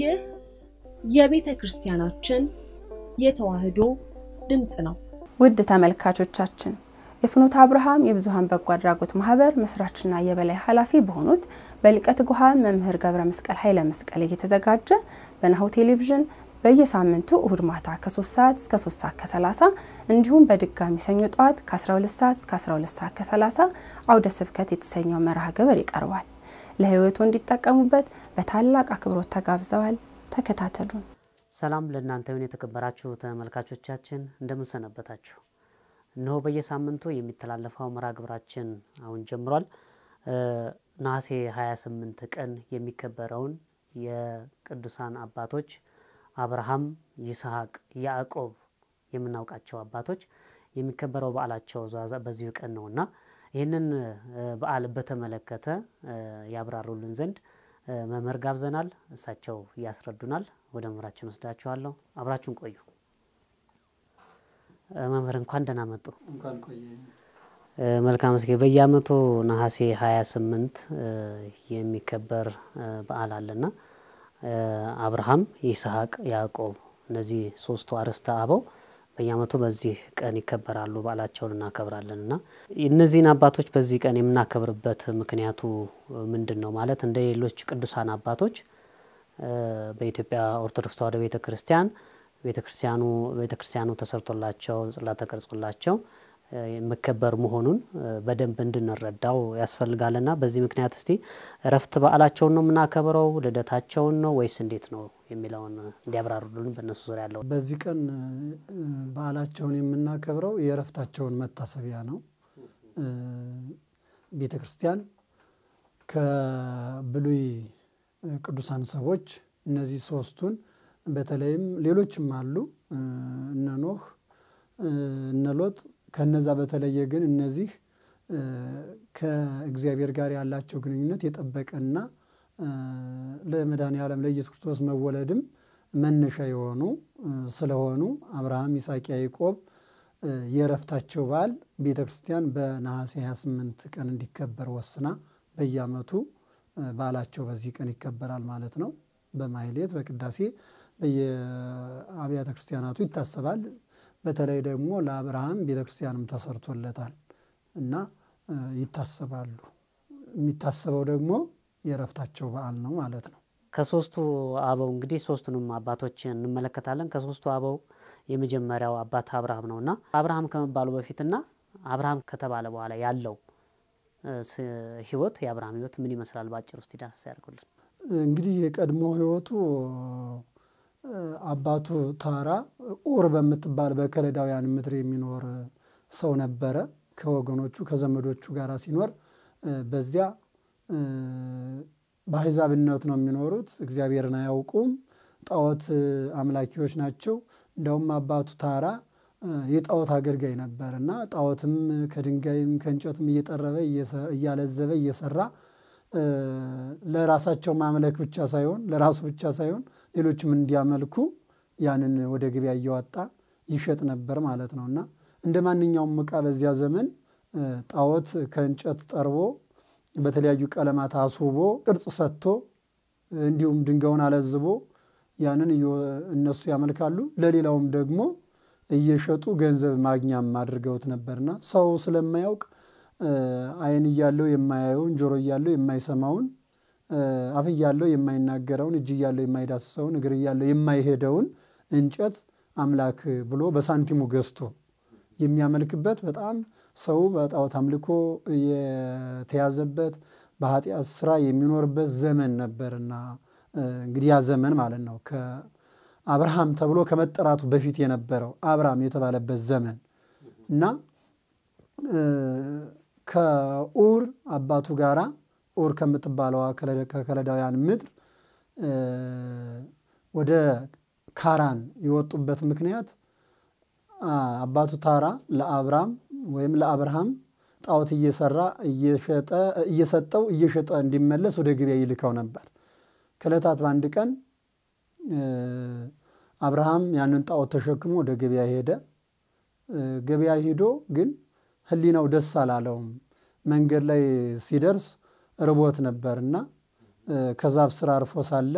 ይህ የቤተ ክርስቲያናችን የተዋህዶ ድምፅ ነው። ውድ ተመልካቾቻችን የፍኖተ አብርሃም የብዙሃን በጎ አድራጎት ማህበር መስራችና የበላይ ኃላፊ በሆኑት በልቀት ትጉሃን መምህር ገብረ መስቀል ኃይለ መስቀል እየተዘጋጀ በናሁ ቴሌቪዥን በየሳምንቱ እሁድ ማታ ከ3 ሰዓት እስከ 3 ሰዓት ከ30 እንዲሁም በድጋሚ ሰኞ ጠዋት ከ12 ሰዓት እስከ 12 ሰዓት ከ30 አውደ ስብከት የተሰኘው መርሃ ግብር ይቀርባል። ለህይወቱ እንዲጠቀሙበት በታላቅ አክብሮት ተጋብዘዋል። ተከታተሉን። ሰላም ለእናንተ ይሁን የተከበራችሁ ተመልካቾቻችን፣ እንደምንሰነበታችሁ። እነሆ በየሳምንቱ የሚተላለፈው መርሃ ግብራችን አሁን ጀምሯል። ነሐሴ 28 ቀን የሚከበረውን የቅዱሳን አባቶች አብርሃም፣ ይስሐቅ፣ ያዕቆብ የምናውቃቸው አባቶች የሚከበረው በዓላቸው በዚሁ ቀን ነውና ይህንን በዓል በተመለከተ ያብራሩልን ዘንድ መምህር ጋብዘናል። እሳቸው ያስረዱናል። ወደ መምህራችን ወስዳችኋለሁ። አብራችሁን ቆዩ። መምህር እንኳን ደህና መጡ። መልካም። እስኪ በየአመቱ ነሐሴ 28 የሚከበር በዓል አለና አብርሃም፣ ይስሐቅ፣ ያዕቆብ እነዚህ ሶስቱ አርዕስተ አበው በየአመቱ በዚህ ቀን ይከበራሉ። በዓላቸውን እናከብራለን እና እነዚህን አባቶች በዚህ ቀን የምናከብርበት ምክንያቱ ምንድን ነው? ማለት እንደ ሌሎች ቅዱሳን አባቶች በኢትዮጵያ ኦርቶዶክስ ተዋሕዶ ቤተ ክርስቲያን ቤተ ክርስቲያኑ ተሰርቶላቸው ጽላት ተቀርጾላቸው የሚከበር መሆኑን በደንብ እንድንረዳው ያስፈልጋልና በዚህ ምክንያት እስቲ እረፍት በዓላቸውን ነው የምናከብረው ልደታቸውን ነው ወይስ እንዴት ነው የሚለውን እንዲያብራሩልን በእነሱ ዙሪያ ያለው። በዚህ ቀን በዓላቸውን የምናከብረው የእረፍታቸውን መታሰቢያ ነው። ቤተ ክርስቲያን ከብሉይ ቅዱሳን ሰዎች እነዚህ ሶስቱን በተለይም ሌሎችም አሉ እነ ኖህ እነ ሎጥ ከነዛ በተለየ ግን እነዚህ ከእግዚአብሔር ጋር ያላቸው ግንኙነት የጠበቀና ለመድኃኔ ዓለም ለኢየሱስ ክርስቶስ መወለድም መነሻ የሆኑ ስለሆኑ አብርሃም፣ ይስሐቅ፣ ያዕቆብ የእረፍታቸው በዓል ቤተ ክርስቲያን በነሐሴ 28 ቀን እንዲከበር ወስና በየዓመቱ በዓላቸው በዚህ ቀን ይከበራል ማለት ነው። በማህሌት በቅዳሴ በየአብያተ ክርስቲያናቱ ይታሰባል። በተለይ ደግሞ ለአብርሃም ቤተክርስቲያንም ተሰርቶለታል እና ይታሰባሉ። የሚታሰበው ደግሞ የእረፍታቸው በዓል ነው ማለት ነው። ከሶስቱ አበው እንግዲህ ሶስቱንም አባቶች እንመለከታለን። ከሶስቱ አበው የመጀመሪያው አባት አብርሃም ነው እና አብርሃም ከመባሉ በፊትና አብርሃም ከተባለ በኋላ ያለው ህይወት የአብርሃም ህይወት ምን ይመስላል? በአጭር ውስጥ ዳስ ያደርጉልን። እንግዲህ የቀድሞ ህይወቱ አባቱ ታራ ኡር በምትባል በከለዳውያን ምድር የሚኖር ሰው ነበረ። ከወገኖቹ ከዘመዶቹ ጋር ሲኖር በዚያ በአሕዛብነት ነው የሚኖሩት። እግዚአብሔርን አያውቁም፣ ጣዖት አምላኪዎች ናቸው። እንደውም አባቱ ታራ የጣዖት አገልጋይ ነበር እና ጣዖትም ከድንጋይም ከእንጨትም እየጠረበ እያለዘበ እየሰራ ለራሳቸው ማምለክ ብቻ ሳይሆን ለራሱ ብቻ ሳይሆን ሌሎችም እንዲያመልኩ ያንን ወደ ገበያ እያወጣ ይሸጥ ነበር ማለት ነው እና እንደ ማንኛውም እቃ በዚያ ዘመን ጣዖት ከእንጨት ጠርቦ በተለያዩ ቀለማት አስውቦ ቅርጽ ሰጥቶ እንዲሁም ድንጋዩን አለዝቦ ያንን እነሱ ያመልካሉ። ለሌላውም ደግሞ እየሸጡ ገንዘብ ማግኛም አድርገውት ነበርና ሰው ስለማያውቅ ዓይን እያለው የማያየውን ጆሮ እያለው የማይሰማውን አፍ እያለው የማይናገረውን እጅ እያለው የማይዳስሰውን እግር እያለው የማይሄደውን እንጨት አምላክ ብሎ በሳንቲሙ ገዝቶ የሚያመልክበት በጣም ሰው በጣዖት አምልኮ የተያዘበት በኃጢአት ስራ የሚኖርበት ዘመን ነበርና እንግዲህ ያ ዘመን ማለት ነው ከአብርሃም ተብሎ ከመጠራቱ በፊት የነበረው አብርሃም የተባለበት ዘመን እና ከኡር አባቱ ጋራ ኡር ከምትባለዋ ከከለዳውያን ምድር ወደ ካራን የወጡበት ምክንያት አባቱ ታራ ለአብራም ወይም ለአብርሃም ጣዖት እየሰራ እየሰጠው እየሸጠ እንዲመለስ ወደ ገበያ ይልከው ነበር። ከዕለታት በአንድ ቀን አብርሃም ያንን ጣዖት ተሸክሞ ወደ ገበያ ሄደ። ገበያ ሂዶ ግን ህሊናው ደስ አላለውም። መንገድ ላይ ሲደርስ ርቦት ነበርና ከዛፍ ስራ አርፎ ሳለ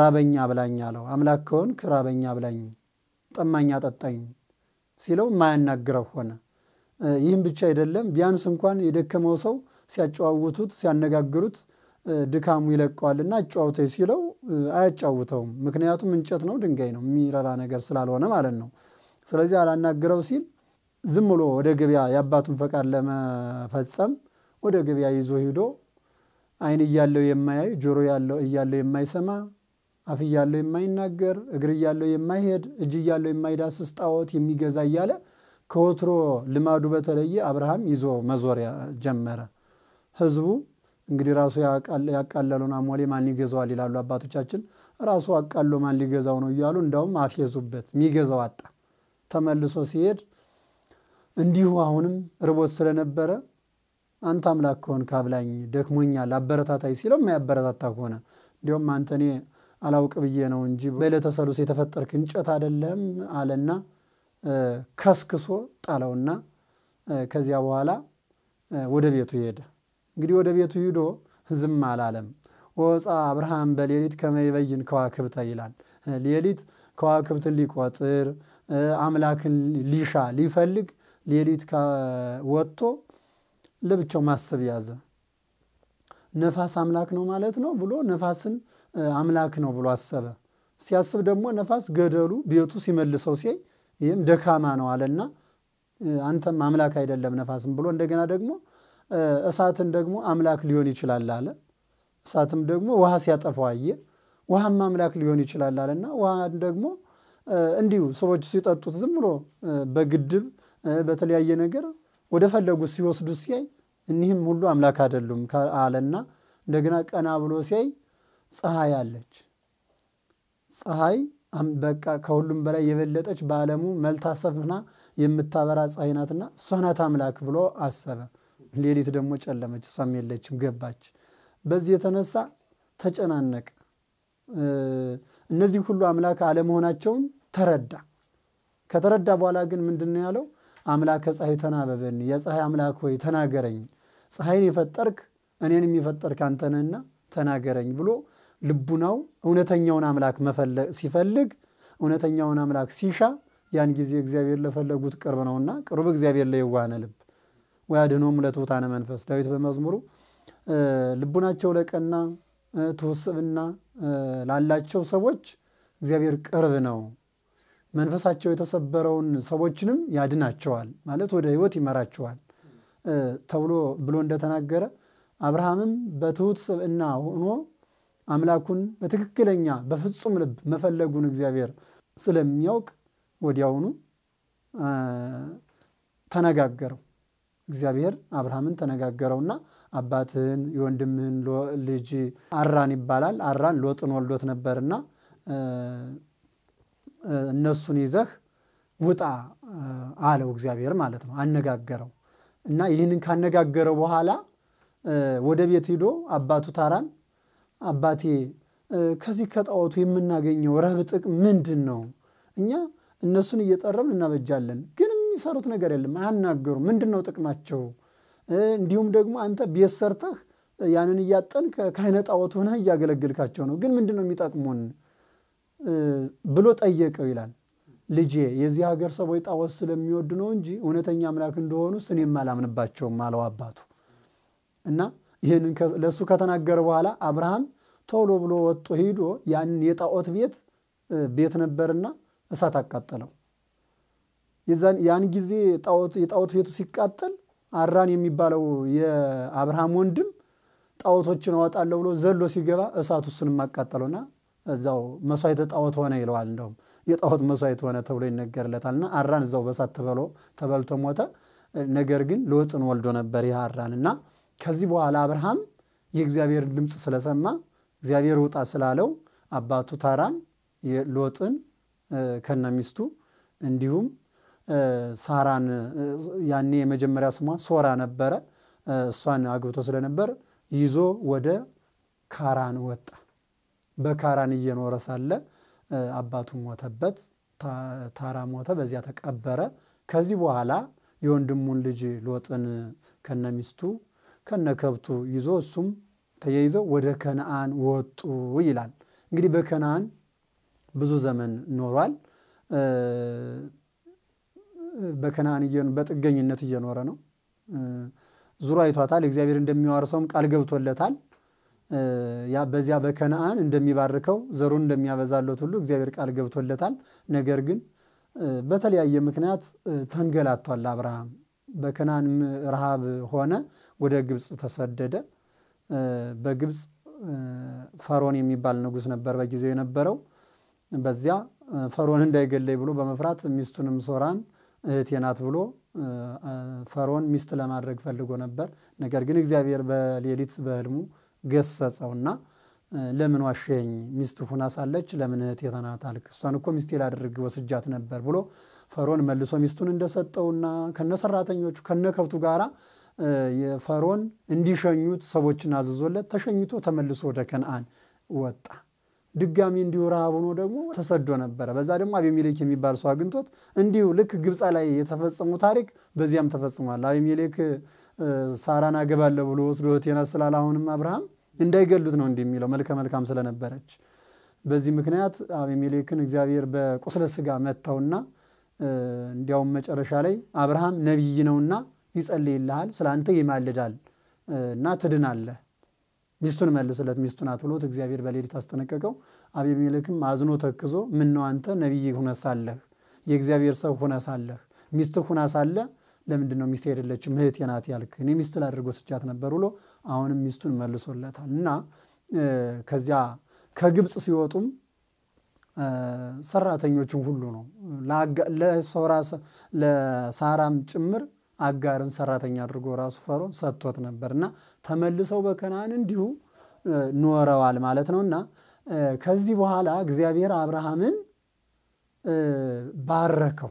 ራበኛ ብላኝ አለው። አምላክ ከሆንክ ራበኛ ብላኝ፣ ጠማኝ አጠጣኝ ሲለው ማያናግረው ሆነ። ይህም ብቻ አይደለም፣ ቢያንስ እንኳን የደከመው ሰው ሲያጨዋውቱት ሲያነጋግሩት ድካሙ ይለቀዋልና አጫውተ ሲለው አያጫውተውም። ምክንያቱም እንጨት ነው ድንጋይ ነው የሚረባ ነገር ስላልሆነ ማለት ነው። ስለዚህ አላናግረው ሲል ዝም ብሎ ወደ ገበያ የአባቱን ፈቃድ ለመፈጸም ወደ ገበያ ይዞ ሂዶ አይን እያለው የማያይ ጆሮ እያለው የማይሰማ አፍ እያለው የማይናገር እግር እያለው የማይሄድ እጅ እያለው የማይዳስስ ጣዖት የሚገዛ እያለ ከወትሮ ልማዱ በተለየ አብርሃም ይዞ መዞር ጀመረ። ህዝቡ እንግዲህ ራሱ ያቃለሉን አሞሌ ማን ሊገዛዋል ይላሉ አባቶቻችን። ራሱ አቃሎ ማን ሊገዛው ነው እያሉ እንዳውም አፌዙበት፣ የሚገዛው አጣ። ተመልሶ ሲሄድ እንዲሁ አሁንም ርቦት ስለነበረ አንተ አምላክ ከሆን ካብላኝ ደክሞኛል፣ አበረታታይ ሲለው የማያበረታታ ከሆነ እንዲሁም አንተ እኔ አላውቅ ብዬ ነው እንጂ በዕለተ ሰሉስ የተፈጠርክ እንጨት አይደለም አለና ከስክሶ ጣለውና ከዚያ በኋላ ወደ ቤቱ ሄደ። እንግዲህ ወደ ቤቱ ሂዶ ዝም አላለም። ወፃ አብርሃም በሌሊት ከመይበይን ከዋክብተ ይላል። ሌሊት ከዋክብትን ሊቆጥር አምላክን ሊሻ ሊፈልግ ሌሊት ወጥቶ ለብቻው ማሰብ ያዘ። ነፋስ አምላክ ነው ማለት ነው ብሎ ነፋስን አምላክ ነው ብሎ አሰበ። ሲያስብ ደግሞ ነፋስ ገደሉ ቤቱ ሲመልሰው ሲያይ ይህም ደካማ ነው አለና አንተም አምላክ አይደለም ነፋስም ብሎ እንደገና ደግሞ እሳትን ደግሞ አምላክ ሊሆን ይችላል አለ። እሳትም ደግሞ ውሃ ሲያጠፋው አየ። ውሃም አምላክ ሊሆን ይችላል አለና ውሃን ደግሞ እንዲሁ ሰዎች ሲጠጡት ዝም ብሎ በግድብ በተለያየ ነገር ወደ ፈለጉት ሲወስዱ ሲያይ እኒህም ሁሉ አምላክ አይደሉም አለና እንደገና ቀና ብሎ ሲያይ ፀሐይ አለች። ፀሐይ በቃ ከሁሉም በላይ የበለጠች በዓለሙ መልታ ሰፍና የምታበራ ፀሐይ ናትና እሷ ናት አምላክ ብሎ አሰበ። ሌሊት ደግሞ ጨለመች፣ እሷም የለችም ገባች። በዚህ የተነሳ ተጨናነቀ። እነዚህ ሁሉ አምላክ አለመሆናቸውን ተረዳ። ከተረዳ በኋላ ግን ምንድን ነው ያለው? አምላከ ፀሐይ ተናበበኒ፣ የፀሐይ አምላክ ሆይ ተናገረኝ፣ ፀሐይን የፈጠርክ እኔን የሚፈጠርክ አንተነና ተናገረኝ ብሎ ልቡናው እውነተኛውን አምላክ ሲፈልግ እውነተኛውን አምላክ ሲሻ ያን ጊዜ እግዚአብሔር ለፈለጉት ቅርብ ነውና ቅሩብ እግዚአብሔር ለየዋህነ ልብ ወያድኅኖሙ ለትሑታነ መንፈስ ዳዊት በመዝሙሩ ልቡናቸው ለቀና ትውስብና ላላቸው ሰዎች እግዚአብሔር ቅርብ ነው መንፈሳቸው የተሰበረውን ሰዎችንም ያድናቸዋል ማለት ወደ ህይወት ይመራቸዋል ተብሎ ብሎ እንደተናገረ አብርሃምም በትሑት ስብዕና ሆኖ አምላኩን በትክክለኛ በፍጹም ልብ መፈለጉን እግዚአብሔር ስለሚያውቅ ወዲያውኑ ተነጋገረው። እግዚአብሔር አብርሃምን ተነጋገረውና አባትህን የወንድምህን ልጅ አራን ይባላል አራን ሎጥን ወልዶት ነበርና እነሱን ይዘህ ውጣ አለው እግዚአብሔር ማለት ነው። አነጋገረው እና ይህንን ካነጋገረው በኋላ ወደ ቤት ሂዶ አባቱ ታራን አባቴ ከዚህ ከጣዖቱ የምናገኘው ረብ ጥቅም ምንድን ነው? እኛ እነሱን እየጠረብን እናበጃለን፣ ግን የሚሰሩት ነገር የለም፣ አያናገሩ ምንድን ነው ጥቅማቸው? እንዲሁም ደግሞ አንተ ቤት ሰርተህ ያንን እያጠን ከአይነ ጣዖት ሆነህ እያገለግልካቸው ነው፣ ግን ምንድን ነው የሚጠቅሙን? ብሎ ጠየቀው ይላል። ልጄ የዚህ ሀገር ሰዎች ጣዖት ስለሚወዱ ነው እንጂ እውነተኛ አምላክ እንደሆኑ እኔም አላምንባቸውም አለው አባቱ። እና ይህንን ለእሱ ከተናገረ በኋላ አብርሃም ቶሎ ብሎ ወጥቶ ሂዶ ያንን የጣዖት ቤት ቤት ነበርና እሳት አቃጠለው። ያን ጊዜ የጣዖት ቤቱ ሲቃጠል አራን የሚባለው የአብርሃም ወንድም ጣዖቶችን አወጣለሁ ብሎ ዘሎ ሲገባ እሳቱ እሱንም አቃጠለውና እዛው መሥዋዕተ ጣዖት ሆነ ይለዋል። እንደውም የጣዖት መሥዋዕት ሆነ ተብሎ ይነገርለታልና አራን እዛው በሳት ተበሎ ተበልቶ ሞተ። ነገር ግን ሎጥን ወልዶ ነበር ይህ አራን እና ከዚህ በኋላ አብርሃም የእግዚአብሔርን ድምፅ ስለሰማ እግዚአብሔር ውጣ ስላለው አባቱ ታራን ሎጥን ከነ ሚስቱ እንዲሁም ሳራን ያኔ የመጀመሪያ ስሟ ሶራ ነበረ እሷን አግብቶ ስለነበር ይዞ ወደ ካራን ወጣ። በካራን እየኖረ ሳለ አባቱ ሞተበት፣ ታራ ሞተ፣ በዚያ ተቀበረ። ከዚህ በኋላ የወንድሙን ልጅ ሎጥን ከነሚስቱ ከነከብቱ ይዞ እሱም ተያይዘው ወደ ከነአን ወጡ ይላል። እንግዲህ በከነአን ብዙ ዘመን ኖሯል። በከነአን በጥገኝነት እየኖረ ነው። ዙሮ አይቷታል። እግዚአብሔር እንደሚዋርሰውም ቃል ገብቶለታል። በዚያ በከነአን እንደሚባርከው ዘሩን እንደሚያበዛለት ሁሉ እግዚአብሔር ቃል ገብቶለታል። ነገር ግን በተለያየ ምክንያት ተንገላቷል። አብርሃም በከነአን ረሃብ ሆነ፣ ወደ ግብፅ ተሰደደ። በግብፅ ፈርዖን የሚባል ንጉሥ ነበር በጊዜው የነበረው። በዚያ ፈርዖን እንዳይገለይ ብሎ በመፍራት ሚስቱንም ሶራን እህቴ ናት ብሎ ፈርዖን ሚስት ለማድረግ ፈልጎ ነበር። ነገር ግን እግዚአብሔር በሌሊት በህልሙ ገሰጸውና ለምን ዋሸኝ? ሚስት ሁና ሳለች ለምን እህቴ ናት አልክ? እሷን እኮ ሚስቴ ላድርግ ወስጃት ነበር ብሎ ፈርዖን መልሶ ሚስቱን እንደሰጠውና ከነ ሰራተኞቹ ከነ ከብቱ ጋር ፈርዖን እንዲሸኙት ሰዎችን አዝዞለት ተሸኝቶ ተመልሶ ወደ ከነአን ወጣ። ድጋሚ እንዲሁ ረሃብ ሆኖ ደግሞ ተሰዶ ነበረ። በዛ ደግሞ አቤሜሌክ የሚባል ሰው አግኝቶት እንዲሁ ልክ ግብፃ ላይ የተፈጸሙ ታሪክ በዚያም ተፈጽሟል። አቤሜሌክ ሳራን አገባለሁ ብሎ ወስዶ ቴና ስላለ አሁንም አብርሃም እንዳይገሉት ነው እንዲህ የሚለው መልከ መልካም ስለነበረች። በዚህ ምክንያት አቢሜሌክን እግዚአብሔር በቁስለ ስጋ መታውና እንዲያውም መጨረሻ ላይ አብርሃም ነቢይ ነውና ይጸልይልሃል፣ ስለ አንተ ይማልዳል እና ትድናለህ፣ ሚስቱን መልስለት፣ ሚስቱን አትብሎት እግዚአብሔር በሌሊት አስጠነቀቀው። አቢሜሌክም አዝኖ ተክዞ ምነው አንተ ነቢይ ሁነሳለህ፣ የእግዚአብሔር ሰው ሁነሳለህ፣ ሚስት ሁናሳለህ ለምንድን ነው ሚስት አይደለችም እህቴ ናት ያልክ? እኔ ሚስት ላድርጎ ስጃት ነበር ብሎ አሁንም ሚስቱን መልሶለታል። እና ከዚያ ከግብፅ ሲወጡም ሰራተኞችን ሁሉ ነው ለሳራም ጭምር አጋርን ሰራተኛ አድርጎ ራሱ ፈርዖን ሰጥቶት ነበር እና ተመልሰው በከናን እንዲሁ ኖረዋል ማለት ነው እና ከዚህ በኋላ እግዚአብሔር አብርሃምን ባረከው።